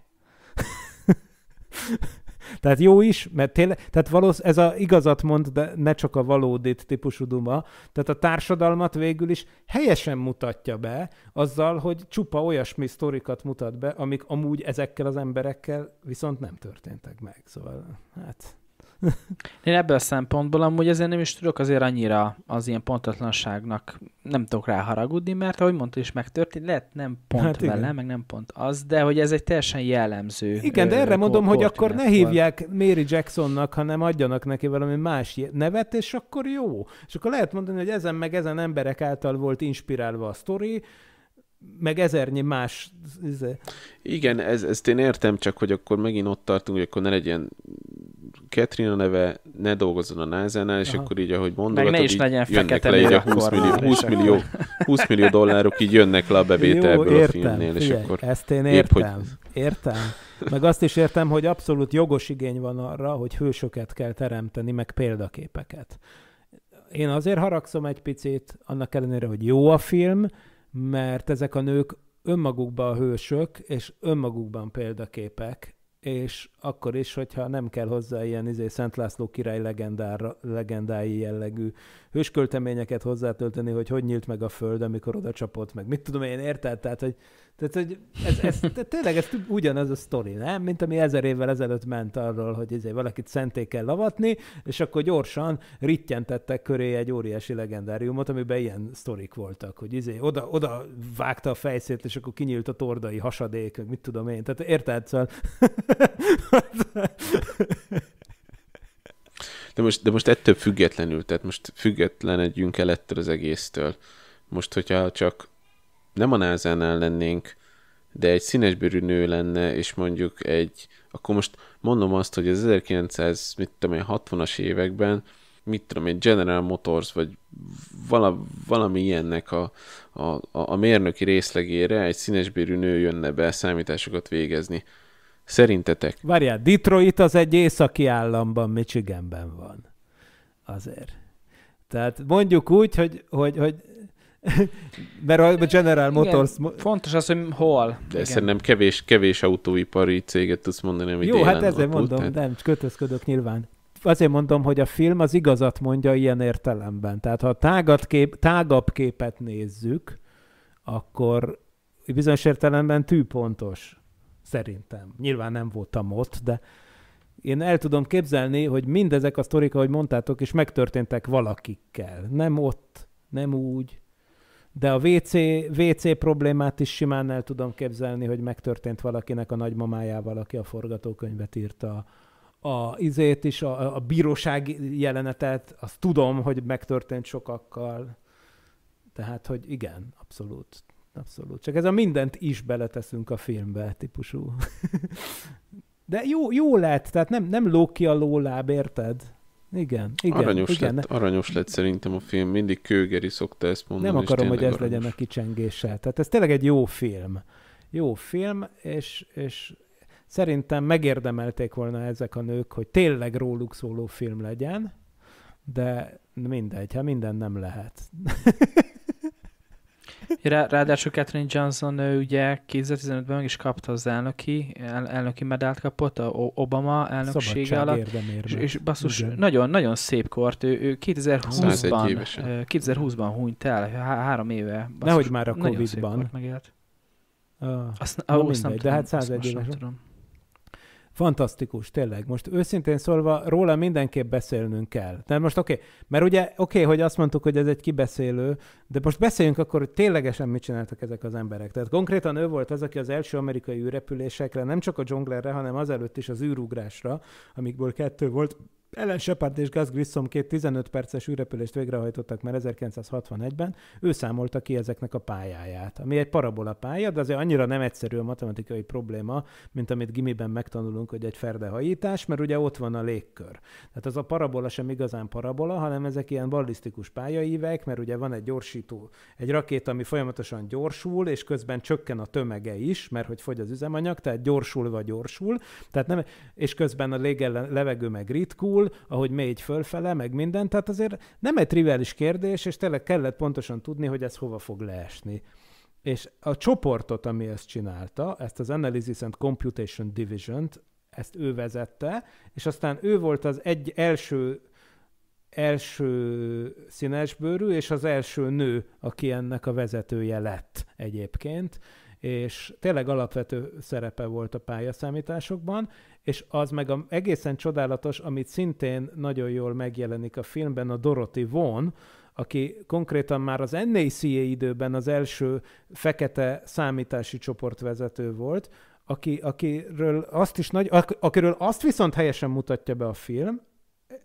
Tehát jó is, mert tényleg, tehát valósz, ez a igazat mond, de ne csak a valódit típusú duma. Tehát a társadalmat végül is helyesen mutatja be azzal, hogy csupa olyasmi sztorikat mutat be, amik amúgy ezekkel az emberekkel viszont nem történtek meg. Szóval, hát... Én ebből a szempontból amúgy azért nem is tudok azért annyira az ilyen pontatlanságnak nem tudok ráharagudni, mert ahogy mondta is megtörtént, lehet nem pont hát vele, igen. meg nem pont az, de hogy ez egy teljesen jellemző. Igen, de erre mondom, hogy akkor ne hívják Mary Jacksonnak, hanem adjanak neki valami más nevet, és akkor jó. És akkor lehet mondani, hogy ezen meg ezen emberek által volt inspirálva a sztori, meg ezernyi más. Izé. Igen, ez, ezt én értem, csak hogy akkor megint ott tartunk, hogy akkor ne legyen Catherine a neve, ne dolgozzon a nasa és Aha. akkor így, ahogy mondogatod, Meg ne is legyen fekete le, így a 20 millió, 20, millió, 20 millió dollárok így jönnek le a bevételből Jó, értem, a filmnél, figyelj, és akkor... Ezt én értem, épp, hogy... értem. Meg azt is értem, hogy abszolút jogos igény van arra, hogy hősöket kell teremteni, meg példaképeket. Én azért haragszom egy picit, annak ellenére, hogy jó a film, mert ezek a nők önmagukban a hősök, és önmagukban példaképek, és akkor is, hogyha nem kell hozzá ilyen izé, Szent László király legendára, legendái jellegű hőskölteményeket hozzátölteni, hogy hogy nyílt meg a föld, amikor oda csapott meg. Mit tudom én, érted? Tehát, hogy tehát, hogy ez, ez, ez, tényleg ez ugyanaz a sztori, nem? Mint ami ezer évvel ezelőtt ment arról, hogy izé valakit szenté kell lavatni, és akkor gyorsan rittyentettek köré egy óriási legendáriumot, amiben ilyen sztorik voltak, hogy izé, oda, oda vágta a fejszét, és akkor kinyílt a tordai hasadék, mit tudom én. Tehát érted? Szóval... De most, de most ettől függetlenül, tehát most függetlenedjünk el ettől az egésztől. Most, hogyha csak nem a názánál lennénk, de egy színesbőrű nő lenne, és mondjuk egy, akkor most mondom azt, hogy az 1900, mit tudom én, 60-as években, mit tudom én, General Motors, vagy vala, valami ilyennek a, a, a mérnöki részlegére egy színesbőrű nő jönne be számításokat végezni. Szerintetek? Várjál, Detroit az egy északi államban, Michiganben van. Azért. Tehát mondjuk úgy, hogy, hogy, hogy Mert a General Motors... Igen. Fontos az, hogy hol. De Igen. szerintem kevés, kevés autóipari céget tudsz mondani, amit Jó, hát ezért mondom, tehát... nem, kötözködök nyilván. Azért mondom, hogy a film az igazat mondja ilyen értelemben. Tehát ha tágat kép, tágabb képet nézzük, akkor bizonyos értelemben tűpontos, szerintem. Nyilván nem voltam ott, de én el tudom képzelni, hogy mindezek a sztorik, ahogy mondtátok, és megtörténtek valakikkel. Nem ott, nem úgy, de a WC, WC problémát is simán el tudom képzelni, hogy megtörtént valakinek a nagymamájával, aki a forgatókönyvet írta a izét is, a, a bíróság jelenetet, azt tudom, hogy megtörtént sokakkal. Tehát, hogy igen, abszolút. Abszolút. Csak ez a mindent is beleteszünk a filmbe típusú. De jó, jó lett, tehát nem, nem ló ki a lóláb, érted? Igen, igen. Aranyos, igen. Lett, aranyos lett szerintem a film, mindig Kőgeri szokta ezt mondani. Nem akarom, hogy ez aranyos. legyen a kicsengése. Tehát ez tényleg egy jó film. Jó film, és, és szerintem megérdemelték volna ezek a nők, hogy tényleg róluk szóló film legyen, de mindegy, ha hát minden nem lehet. Rá, ráadásul Catherine Johnson ő ugye 2015-ben meg is kapta az elnöki, el, elnöki medált kapott, a Obama elnöksége Szabadság alatt. és, és basszus, nagyon-nagyon szép kort. Ő, ő 2020-ban, 2020-ban hunyt el, há, három éve. Basszus, Nehogy már a Covid-ban. Megélt. Ah, azt, na, mindegy, hát nem de hát 101 éves. Nem tudom. Fantasztikus, tényleg. Most őszintén szólva róla mindenképp beszélnünk kell. De most oké, okay, mert ugye oké, okay, hogy azt mondtuk, hogy ez egy kibeszélő, de most beszéljünk akkor, hogy ténylegesen mit csináltak ezek az emberek. Tehát konkrétan ő volt az, aki az első amerikai űrrepülésekre, nem csak a dzsonglerre, hanem azelőtt is az űrugrásra, amikből kettő volt, ellen Shepard és Gus Grissom két 15 perces űrrepülést végrehajtottak már 1961-ben, ő számolta ki ezeknek a pályáját, ami egy parabola pálya, de azért annyira nem egyszerű a matematikai probléma, mint amit gimiben megtanulunk, hogy egy ferdehajítás, mert ugye ott van a légkör. Tehát az a parabola sem igazán parabola, hanem ezek ilyen ballisztikus pályaívek, mert ugye van egy gyorsító, egy rakéta, ami folyamatosan gyorsul, és közben csökken a tömege is, mert hogy fogy az üzemanyag, tehát gyorsulva gyorsul, tehát nem, és közben a légellen, levegő meg ritkul, alul, ahogy megy fölfele, meg minden, tehát azért nem egy triviális kérdés, és tényleg kellett pontosan tudni, hogy ez hova fog leesni. És a csoportot, ami ezt csinálta, ezt az Analysis and Computation Division-t, ezt ő vezette, és aztán ő volt az egy első első színesbőrű, és az első nő, aki ennek a vezetője lett egyébként és tényleg alapvető szerepe volt a pályaszámításokban, és az meg a, egészen csodálatos, amit szintén nagyon jól megjelenik a filmben, a Dorothy Vaughn, aki konkrétan már az NACA időben az első fekete számítási csoportvezető volt, aki, akiről azt is nagy, ak, akiről azt viszont helyesen mutatja be a film,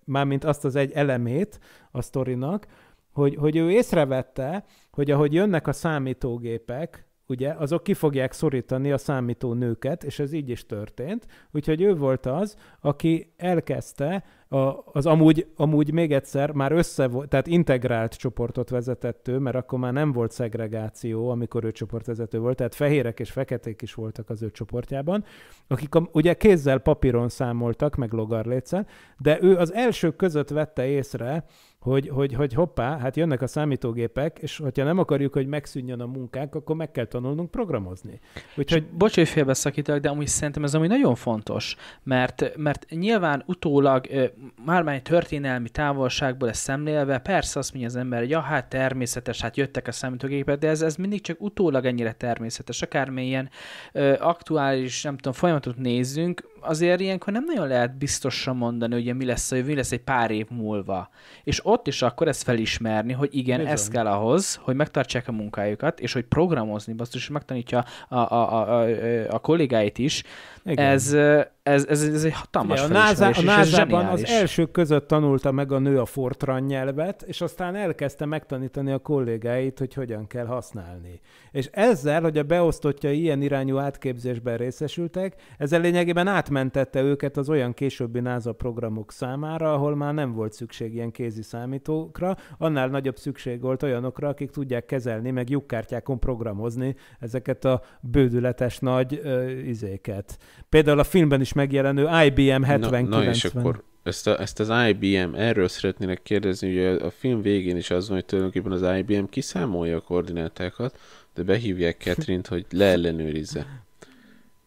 mármint azt az egy elemét a sztorinak, hogy, hogy ő észrevette, hogy ahogy jönnek a számítógépek, ugye, azok ki fogják szorítani a számító nőket, és ez így is történt. Úgyhogy ő volt az, aki elkezdte a, az amúgy, amúgy még egyszer már össze volt, tehát integrált csoportot vezetett ő, mert akkor már nem volt szegregáció, amikor ő csoportvezető volt, tehát fehérek és feketék is voltak az ő csoportjában, akik a, ugye kézzel, papíron számoltak, meg logarlétszel, de ő az elsők között vette észre, hogy, hogy, hogy hoppá, hát jönnek a számítógépek, és hogyha nem akarjuk, hogy megszűnjön a munkánk, akkor meg kell tanulnunk programozni. Úgyhogy... Bocs, hogy félbeszakítok, de amúgy szerintem ez ami nagyon fontos, mert, mert nyilván utólag mármány történelmi távolságból ezt szemlélve, persze azt mondja az ember, hogy ja, hát természetes, hát jöttek a számítógépek, de ez, ez mindig csak utólag ennyire természetes. Akármilyen ö, aktuális, nem tudom, folyamatot nézzünk, azért ilyenkor nem nagyon lehet biztosan mondani, hogy mi lesz a jövő, mi lesz egy pár év múlva. És ott is akkor ezt felismerni, hogy igen, Bizony. ez kell ahhoz, hogy megtartsák a munkájukat, és hogy programozni, basszus, és megtanítja a, a, a, a, a kollégáit is. Ez, ez, ez, ez egy hatalmas Ugye, a NASA, a NASA-ban az elsők között tanulta meg a nő a Fortran nyelvet, és aztán elkezdte megtanítani a kollégáit, hogy hogyan kell használni. És ezzel, hogy a beosztottja ilyen irányú átképzésben részesültek, ezzel lényegében át átmentette őket az olyan későbbi NASA programok számára, ahol már nem volt szükség ilyen kézi számítókra, annál nagyobb szükség volt olyanokra, akik tudják kezelni, meg lyukkártyákon programozni ezeket a bődületes nagy ö, izéket. Például a filmben is megjelenő IBM 79. Na, na és akkor ezt, a, ezt az IBM, erről szeretnének kérdezni, ugye a film végén is az van, hogy tulajdonképpen az IBM kiszámolja a koordinátákat, de behívják Catherine-t, hogy leellenőrizze.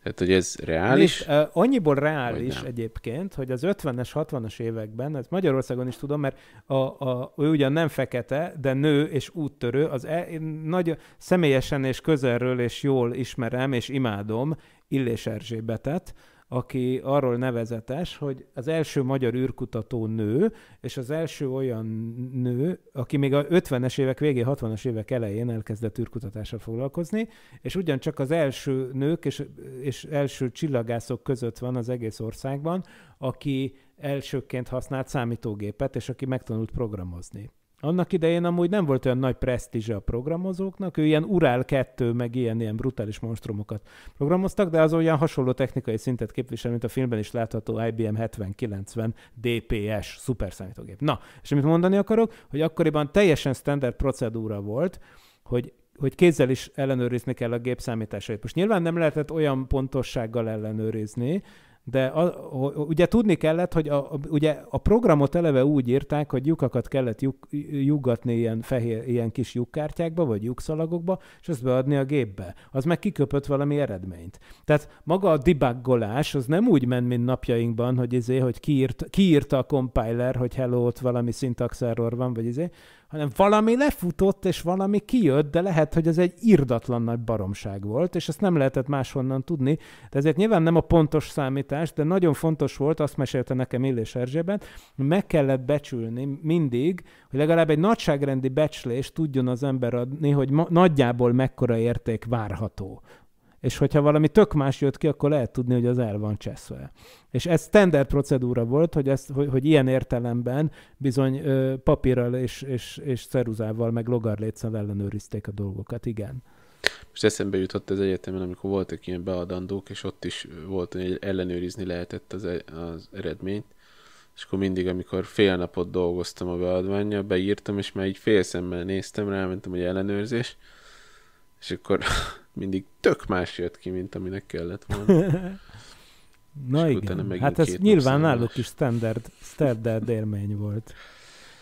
Tehát, hogy ez reális? Nézd, annyiból reális egyébként, hogy az 50-es, 60-as években, ez Magyarországon is tudom, mert a, a, ő ugyan nem fekete, de nő és úttörő, az e, nagy, személyesen és közelről és jól ismerem és imádom Illés Erzsébetet, aki arról nevezetes, hogy az első magyar űrkutató nő, és az első olyan nő, aki még a 50-es évek végén, 60-as évek elején elkezdett űrkutatással foglalkozni, és ugyancsak az első nők és, és első csillagászok között van az egész országban, aki elsőként használt számítógépet, és aki megtanult programozni. Annak idején amúgy nem volt olyan nagy presztízse a programozóknak, ő ilyen Ural 2, meg ilyen, ilyen brutális monstrumokat programoztak, de az olyan hasonló technikai szintet képvisel, mint a filmben is látható IBM 7090 DPS szuperszámítógép. Na, és amit mondani akarok, hogy akkoriban teljesen standard procedúra volt, hogy hogy kézzel is ellenőrizni kell a gép számításait. Most nyilván nem lehetett olyan pontossággal ellenőrizni, de a, ugye tudni kellett, hogy a, a, ugye a programot eleve úgy írták, hogy lyukakat kellett lyuk, lyuggatni ilyen fehér, ilyen kis lyukkártyákba, vagy lyukszalagokba, és ezt beadni a gépbe. Az meg kiköpött valami eredményt. Tehát maga a debuggolás, az nem úgy ment, mint napjainkban, hogy izé, hogy kiírt, kiírta a compiler, hogy hello, ott valami syntax error van, vagy izé, hanem valami lefutott, és valami kijött, de lehet, hogy ez egy irdatlan nagy baromság volt, és ezt nem lehetett máshonnan tudni, de ezért nyilván nem a pontos számítás, de nagyon fontos volt, azt mesélte nekem Illés Erzsébet, hogy meg kellett becsülni mindig, hogy legalább egy nagyságrendi becslést tudjon az ember adni, hogy ma, nagyjából mekkora érték várható és hogyha valami tök más jött ki, akkor lehet tudni, hogy az el van cseszve. És ez standard procedúra volt, hogy, ezt, hogy, hogy ilyen értelemben bizony ö, papírral és, és, és ceruzával, meg logarléccel ellenőrizték a dolgokat, igen. Most eszembe jutott az egyetemen, amikor voltak ilyen beadandók, és ott is volt, hogy ellenőrizni lehetett az, e-, az eredményt, és akkor mindig, amikor fél napot dolgoztam a beadványjal, beírtam, és már így félszemmel néztem, rámentem, hogy ellenőrzés, és akkor mindig tök más jött ki, mint aminek kellett volna. Na és igen, hát ez nyilván náluk is standard, standard élmény volt.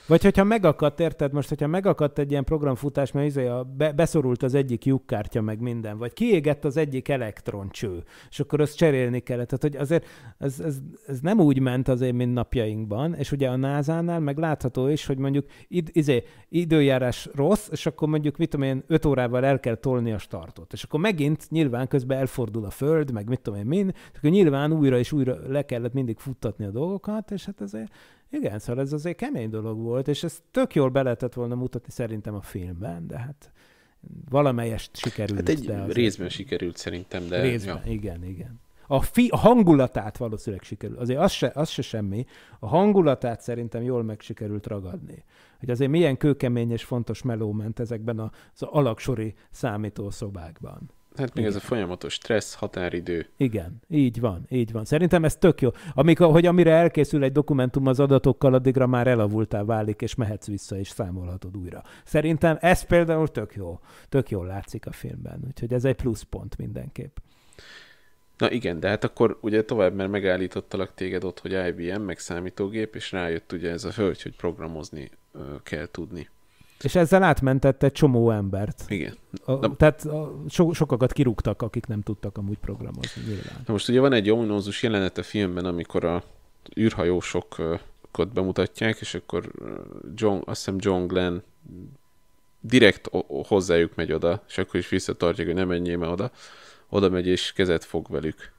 Vagy hogyha megakadt, érted most, hogyha megakadt egy ilyen programfutás, mert izé a, be, beszorult az egyik lyukkártya, meg minden, vagy kiégett az egyik elektroncső, és akkor azt cserélni kellett. Tehát, hogy azért ez, ez, ez nem úgy ment azért, mint napjainkban, és ugye a NASA-nál meg látható is, hogy mondjuk id, izé, időjárás rossz, és akkor mondjuk mit tudom én, öt órával el kell tolni a startot. És akkor megint nyilván közben elfordul a föld, meg mit tudom én, mind, és akkor nyilván újra és újra le kellett mindig futtatni a dolgokat, és hát ezért igen, szóval ez azért kemény dolog volt, és ezt tök jól be lehetett volna mutatni szerintem a filmben, de hát valamelyest sikerült. Hát egy de azért... részben sikerült szerintem, de... Részben, ja. igen, igen. A, fi, a hangulatát valószínűleg sikerült. Azért az se, az se semmi. A hangulatát szerintem jól meg sikerült ragadni. Hogy azért milyen kőkemény és fontos meló ment ezekben az alaksori számítószobákban. Hát még Igen. ez a folyamatos stressz, határidő. Igen, így van, így van. Szerintem ez tök jó. Amik, hogy amire elkészül egy dokumentum az adatokkal, addigra már elavultál válik, és mehetsz vissza, és számolhatod újra. Szerintem ez például tök jó. Tök jól látszik a filmben. Úgyhogy ez egy pluszpont mindenképp. Na igen, de hát akkor ugye tovább, mert megállítottalak téged ott, hogy IBM, meg számítógép, és rájött ugye ez a hölgy, hogy programozni kell tudni. És ezzel átmentette egy csomó embert. Igen. A, Na, tehát a, so, sokakat kirúgtak, akik nem tudtak amúgy programozni. Nyilván. Na most ugye van egy ominózus jelenet a filmben, amikor a űrhajósokat bemutatják, és akkor uh, John, azt hiszem John Glenn direkt hozzájuk megy oda, és akkor is visszatartják, hogy nem menjél oda. Oda megy és kezet fog velük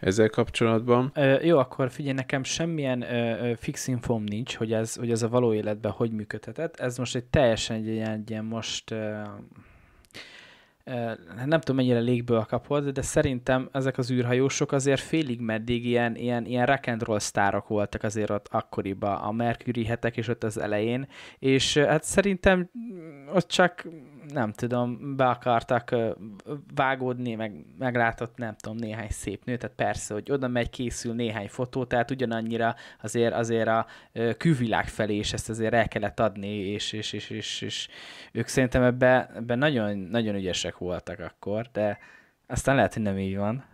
ezzel kapcsolatban. Ö, jó, akkor figyelj, nekem semmilyen ö, fix infom nincs, hogy ez, hogy ez a való életben hogy működhetett. Ez most egy teljesen egy ilyen, ilyen most... ö, nem tudom, mennyire légből kapod, de szerintem ezek az űrhajósok azért félig meddig ilyen, ilyen, ilyen rock and roll sztárok voltak azért ott akkoriban, a Mercury hetek és ott az elején, és hát szerintem ott csak nem tudom, be akartak vágódni, meg meglátott, nem tudom, néhány szép nő, tehát persze, hogy oda megy, készül néhány fotó, tehát ugyanannyira azért, azért a külvilág felé is ezt azért el kellett adni, és, és, és, és, és ők szerintem ebben ebbe nagyon, nagyon ügyesek voltak akkor, de aztán lehet, hogy nem így van.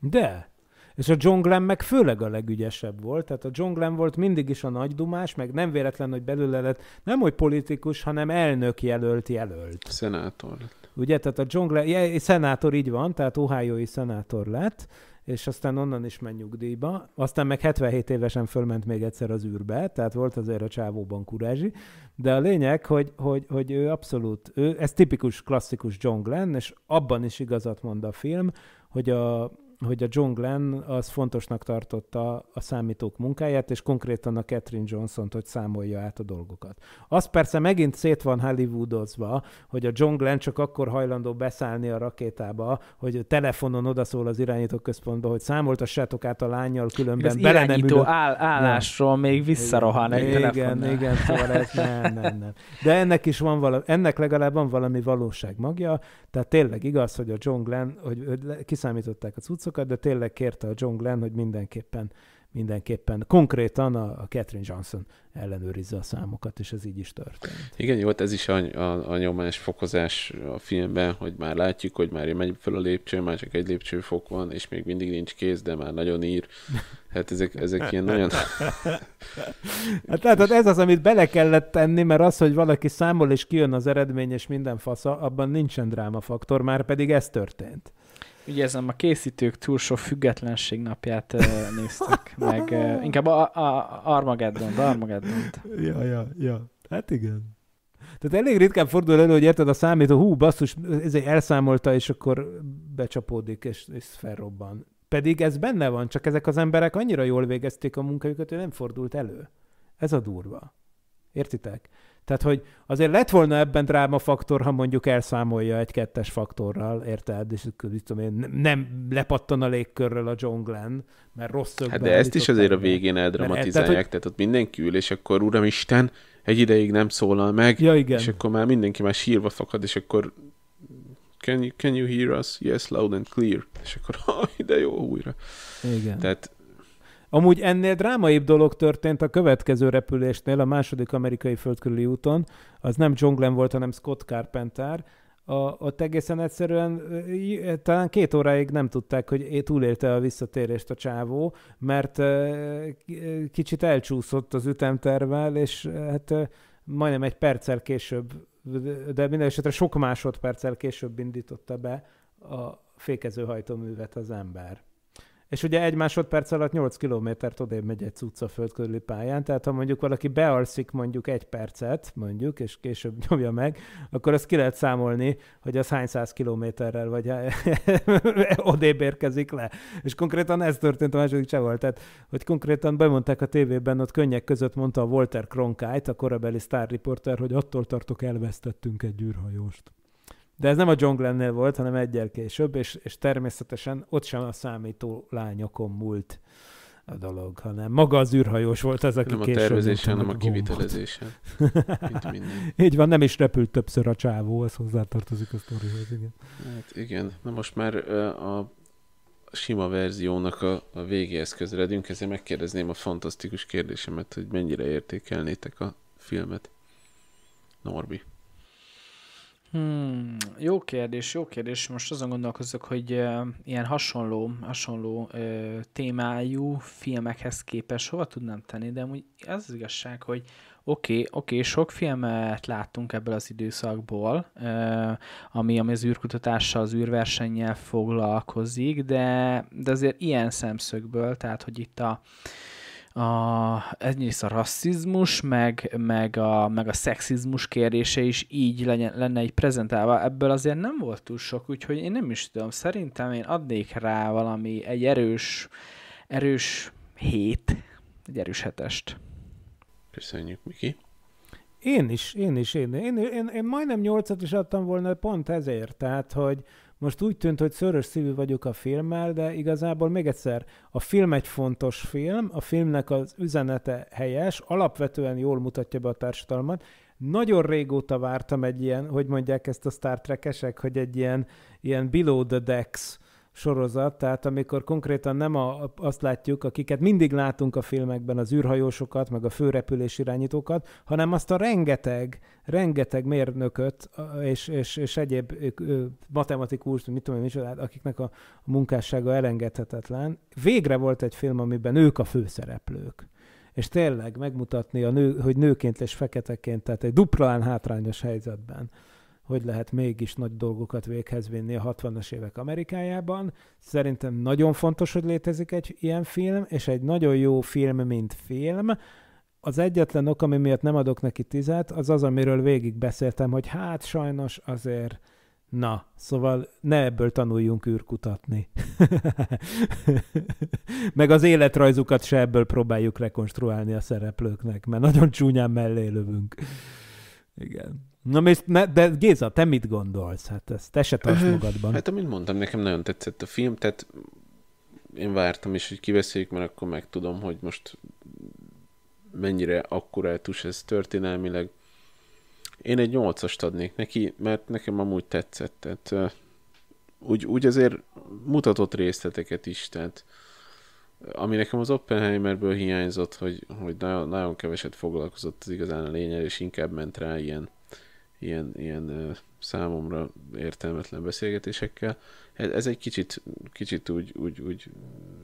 De, és a John Glenn meg főleg a legügyesebb volt, tehát a John Glenn volt mindig is a nagy dumás, meg nem véletlen, hogy belőle lett nem hogy politikus, hanem elnök jelölt jelölt. Szenátor lett. Ugye, tehát a John Glenn, ja, szenátor így van, tehát ohio szenátor lett, és aztán onnan is menj nyugdíjba. Aztán meg 77 évesen fölment még egyszer az űrbe, tehát volt azért a csávóban kurázsi, de a lényeg, hogy, hogy, hogy ő abszolút, ő, ez tipikus, klasszikus John Glenn, és abban is igazat mond a film, hogy a, hogy a John Glenn az fontosnak tartotta a számítók munkáját, és konkrétan a Catherine Johnson-t, hogy számolja át a dolgokat. Az persze megint szét van Hollywoodozva, hogy a John Glenn csak akkor hajlandó beszállni a rakétába, hogy a telefonon odaszól az irányító központba, hogy számoltassátok át a lányjal, különben az bele nem ülök. Áll, állásról nem. még visszarohan egy igen, telefonnál. Igen, szóval ez nem, nem, nem. De ennek is van valami, ennek legalább van valami valóság magja, tehát tényleg igaz, hogy a John Glenn, hogy, hogy kiszámították a cuccot, cuccokat, de tényleg kérte a John Glenn, hogy mindenképpen mindenképpen konkrétan a, a Catherine Johnson ellenőrizze a számokat, és ez így is történt. Igen, jó, hát ez is a, a, a nyomás fokozás a filmben, hogy már látjuk, hogy már megy fel a lépcső, már csak egy lépcsőfok van, és még mindig nincs kész, de már nagyon ír. Hát ezek, ezek ilyen nagyon... hát látod, ez az, amit bele kellett tenni, mert az, hogy valaki számol és kijön az eredmény, és minden fasza, abban nincsen drámafaktor, már pedig ez történt. Úgy ezem a készítők túl sok függetlenség napját néztek, meg inkább a, a armageddon a armageddon Ja, ja, ja. Hát igen. Tehát elég ritkán fordul elő, hogy érted a számító, hú, basszus, ez egy elszámolta, és akkor becsapódik, és, és felrobban. Pedig ez benne van, csak ezek az emberek annyira jól végezték a munkájukat, hogy nem fordult elő. Ez a durva. Értitek? Tehát, hogy azért lett volna ebben drámafaktor, ha mondjuk elszámolja egy kettes faktorral, érted? És akkor tudom én, nem lepattan a légkörről a John Glenn, mert rossz Hát de ezt is azért a végén eldramatizálják, eh, tehát, hogy... tehát ott mindenki ül, és akkor uramisten, egy ideig nem szólal meg, ja, igen. és akkor már mindenki már sírva fakad, és akkor can you, can you hear us? Yes, loud and clear. És akkor, ha, ide jó újra. Igen. Tehát Amúgy ennél drámaibb dolog történt a következő repülésnél, a második amerikai földkörüli úton. Az nem John Glenn volt, hanem Scott Carpenter. A, ott egészen egyszerűen talán két óráig nem tudták, hogy túlélte a visszatérést a csávó, mert kicsit elcsúszott az ütemtervel, és hát majdnem egy perccel később, de minden esetre sok másodperccel később indította be a hajtóművet az ember. És ugye egy másodperc alatt 8 kilométert odébb megy egy cucca föld körüli pályán, tehát ha mondjuk valaki bealszik mondjuk egy percet, mondjuk, és később nyomja meg, akkor azt ki lehet számolni, hogy az hány száz kilométerrel vagy odébb érkezik le. És konkrétan ez történt a második csehval, tehát hogy konkrétan bemondták a tévében, ott könnyek között mondta a Walter Cronkite, a korabeli sztárriporter, hogy attól tartok, elvesztettünk egy űrhajóst. De ez nem a John Glennnél volt, hanem egyel később, és, és természetesen ott sem a számító lányokon múlt a dolog, hanem maga az űrhajós volt az, aki nem később... Nem a tervezésen, hanem a kivitelezésen. Így van, nem is repült többször a csávó, az hozzátartozik a sztorihoz, igen. Hát igen, na most már a sima verziónak a, a végéhez közeledünk, ezért megkérdezném a fantasztikus kérdésemet, hogy mennyire értékelnétek a filmet, Norbi. Hmm, jó kérdés, jó kérdés. Most azon gondolkozok, hogy uh, ilyen hasonló, hasonló uh, témájú filmekhez képes hova tudnám tenni, de amúgy az, az igazság, hogy oké, okay, oké, okay, sok filmet láttunk ebből az időszakból, uh, ami, ami az űrkutatással, az űrversennyel foglalkozik, de, de azért ilyen szemszögből, tehát hogy itt a a, egyrészt a rasszizmus, meg, meg, a, meg a szexizmus kérdése is így lenne lenne egy prezentálva. Ebből azért nem volt túl sok, úgyhogy én nem is tudom. Szerintem én adnék rá valami, egy erős, erős hét, egy erős hetest. Köszönjük, Miki. Én is, én is, én, én, én, én majdnem nyolcat is adtam volna pont ezért, tehát, hogy, most úgy tűnt, hogy szörös szívű vagyok a filmmel, de igazából még egyszer, a film egy fontos film, a filmnek az üzenete helyes, alapvetően jól mutatja be a társadalmat. Nagyon régóta vártam egy ilyen, hogy mondják ezt a Star Trek-esek, hogy egy ilyen, ilyen below the decks sorozat, tehát amikor konkrétan nem a, azt látjuk, akiket mindig látunk a filmekben, az űrhajósokat, meg a főrepülés irányítókat, hanem azt a rengeteg, rengeteg mérnököt és, és, és egyéb matematikust, mit tudom én, micsodát, akiknek a munkássága elengedhetetlen. Végre volt egy film, amiben ők a főszereplők és tényleg megmutatni, a nő, hogy nőként és feketeként, tehát egy duplán hátrányos helyzetben hogy lehet mégis nagy dolgokat véghez vinni a 60-as évek Amerikájában. Szerintem nagyon fontos, hogy létezik egy ilyen film, és egy nagyon jó film, mint film. Az egyetlen ok, ami miatt nem adok neki tizet, az az, amiről végig beszéltem, hogy hát sajnos azért Na, szóval ne ebből tanuljunk űrkutatni. Meg az életrajzukat se ebből próbáljuk rekonstruálni a szereplőknek, mert nagyon csúnyán mellé lövünk. Igen. Na, de Géza, te mit gondolsz? Hát ezt te se magadban. Hát, amit mondtam, nekem nagyon tetszett a film, tehát én vártam is, hogy kiveszéljük, mert akkor meg tudom, hogy most mennyire akkurátus ez történelmileg. Én egy nyolcast adnék neki, mert nekem amúgy tetszett. Tehát, úgy, úgy azért mutatott részleteket is, tehát ami nekem az Oppenheimerből hiányzott, hogy, hogy nagyon, nagyon keveset foglalkozott az igazán a lényel, és inkább ment rá ilyen ilyen, ilyen számomra értelmetlen beszélgetésekkel. Ez egy kicsit, kicsit úgy, úgy, úgy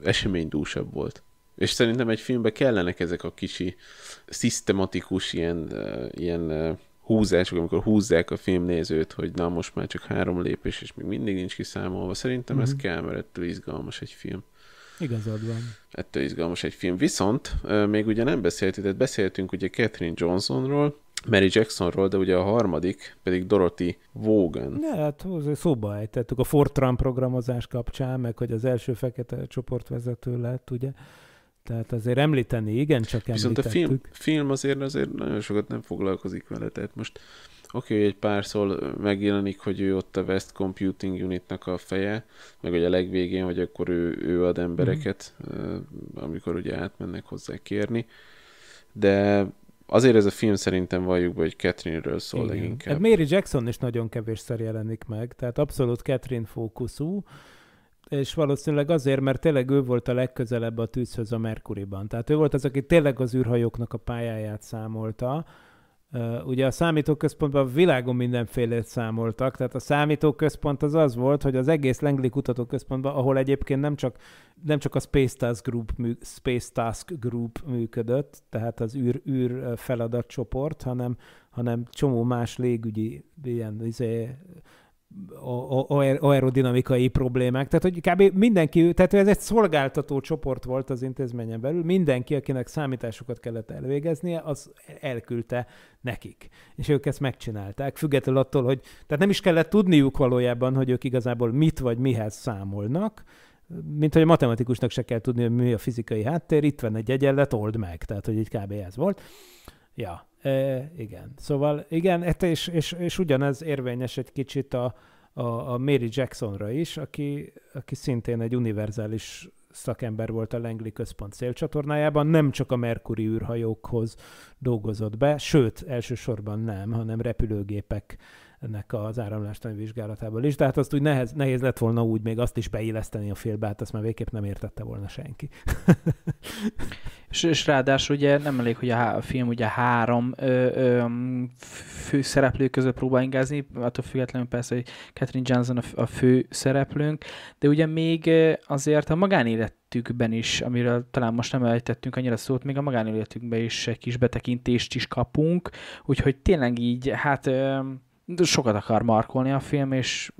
eseménydúsabb volt. És szerintem egy filmben kellenek ezek a kicsi, szisztematikus ilyen, ilyen húzások, amikor húzzák a filmnézőt, hogy na most már csak három lépés, és még mindig nincs kiszámolva. Szerintem mm-hmm. ez mhm. kell, mert ettől izgalmas egy film. Igazad van. Ettől izgalmas egy film. Viszont még ugye nem beszéltünk, tehát beszéltünk ugye Catherine Johnsonról, Mary Jacksonról, de ugye a harmadik pedig Dorothy Vaughan. Ne, hát szóba ejtettük a Fortran programozás kapcsán, meg hogy az első fekete csoportvezető lett, ugye? Tehát azért említeni, igen, csak említettük. Viszont a film, film azért, azért nagyon sokat nem foglalkozik vele, tehát most oké, okay, egy pár szól megjelenik, hogy ő ott a West Computing Unitnak a feje, meg hogy a legvégén, hogy akkor ő, ő ad embereket, mm. amikor ugye átmennek hozzá kérni, de Azért ez a film szerintem valljuk be, hogy Catherine-ről szól Igen. leginkább. Hát Mary Jackson is nagyon kevésszer jelenik meg, tehát abszolút Catherine fókuszú, és valószínűleg azért, mert tényleg ő volt a legközelebb a tűzhöz a Merkuriban. Tehát ő volt az, aki tényleg az űrhajóknak a pályáját számolta, ugye a számítóközpontban a világon mindenféle számoltak, tehát a számítóközpont az az volt, hogy az egész Langley kutatóközpontban, ahol egyébként nem csak, nem csak a Space Task Group, mű, Space Task Group működött, tehát az űr, űr feladatcsoport, hanem, hanem csomó más légügyi ilyen izé, aerodinamikai problémák. Tehát, hogy kb. mindenki, tehát ez egy szolgáltató csoport volt az intézményen belül, mindenki, akinek számításokat kellett elvégeznie, az elküldte nekik. És ők ezt megcsinálták, függetlenül attól, hogy tehát nem is kellett tudniuk valójában, hogy ők igazából mit vagy mihez számolnak, mint hogy a matematikusnak se kell tudni, hogy mi a fizikai háttér, itt van egy egyenlet, old meg, tehát hogy így kb. ez volt. Ja, E, igen. Szóval igen, és, és, és ugyanez érvényes egy kicsit a, a, a Mary Jacksonra is, aki, aki szintén egy univerzális szakember volt a Lengli Központ szélcsatornájában, nem csak a Merkuri űrhajókhoz dolgozott be, sőt, elsősorban nem, hanem repülőgépek ennek az áramlástani vizsgálatából is. Tehát azt úgy nehez, nehéz lett volna úgy még azt is beilleszteni a félbe, hát azt már végképp nem értette volna senki. és, és ráadásul ugye nem elég, hogy a, há- a film ugye három ö, ö, fő szereplő között próbál ingázni, attól függetlenül persze, hogy Catherine Johnson a, f- a fő szereplőnk, de ugye még azért a magánéletükben is, amiről talán most nem elejtettünk annyira szót, még a magánéletünkben is egy kis betekintést is kapunk, úgyhogy tényleg így, hát ö, sokat akar markolni a film, és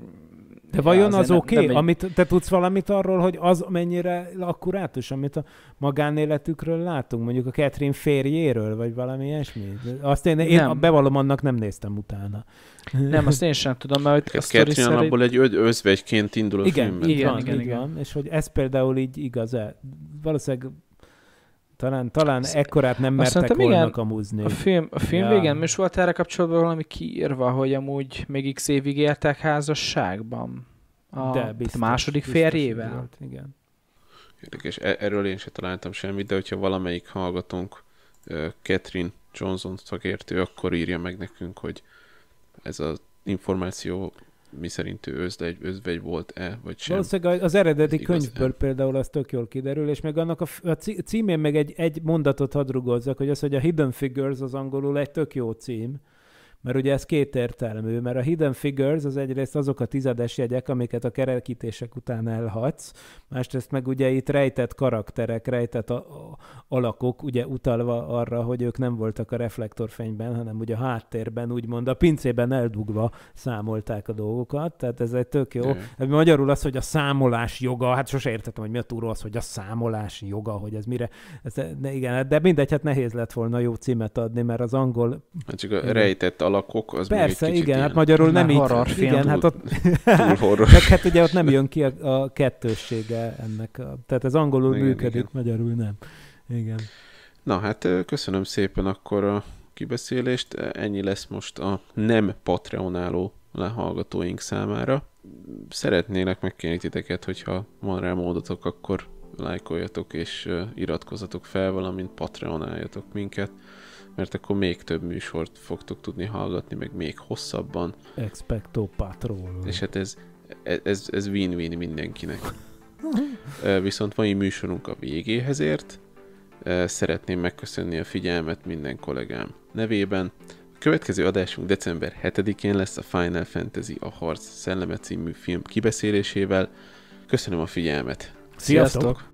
de vajon az oké? Okay? Egy... Amit te tudsz valamit arról, hogy az mennyire akkurátus, amit a magánéletükről látunk, mondjuk a Catherine férjéről, vagy valami ilyesmi? Azt én, én bevallom, annak nem néztem utána. Nem, azt én sem tudom, mert a Catherine szerint... abból egy özvegyként indul a igen, filmben. Igen, van, igen, igen, igen. És hogy ez például így igaz-e? Valószínűleg talán, talán Azt ekkorát nem mertek volna kamúzni. A film, a film ja. végén is volt erre kapcsolatban valami kiírva, hogy amúgy még x évig éltek házasságban. A, de biztos, a második férjével. igen. Érdekes, e- erről én sem találtam semmit, de hogyha valamelyik hallgatunk, Catherine Johnson szakértő, akkor írja meg nekünk, hogy ez az információ mi szerint ő özvegy, özvegy volt-e, vagy sem. Valószínűleg az eredeti Ez könyvből igaz például az tök jól kiderül, és meg annak a, a címén meg egy, egy mondatot hadd rugozzak, hogy az, hogy a Hidden Figures az angolul egy tök jó cím, mert ugye ez kétértelmű, mert a Hidden Figures az egyrészt azok a tizedes jegyek, amiket a kerekítések után elhatsz, másrészt meg ugye itt rejtett karakterek, rejtett a, a, alakok, ugye utalva arra, hogy ők nem voltak a reflektorfényben, hanem ugye a háttérben, úgymond a pincében eldugva számolták a dolgokat, tehát ez egy tök jó. Mm. Magyarul az, hogy a számolás joga, hát sose értettem, hogy mi a túró az, hogy a számolás joga, hogy ez mire, ez, de igen, de mindegy, hát nehéz lett volna jó címet adni, mert az angol... Hát csak a rejtett alak alakok, az Persze, még egy igen, hát magyarul nem így. Horror film. Igen, hát ott... Túl horror. Meg hát ugye ott nem jön ki a, a kettőssége ennek. A... Tehát ez angolul igen, működik, igen. magyarul nem. Igen. Na hát köszönöm szépen akkor a kibeszélést. Ennyi lesz most a nem patreonáló lehallgatóink számára. Szeretnélek megkérni titeket, hogyha van rá módotok, akkor lájkoljatok és iratkozatok fel, valamint patreonáljatok minket mert akkor még több műsort fogtok tudni hallgatni, meg még hosszabban. Expecto Patron. És hát ez, e-, ez, ez win-win mindenkinek. Viszont mai műsorunk a végéhez ért. Szeretném megköszönni a figyelmet minden kollégám nevében. A következő adásunk december 7-én lesz a Final Fantasy a Harc szelleme című film kibeszélésével. Köszönöm a figyelmet. Sziasztok! Sziasztok!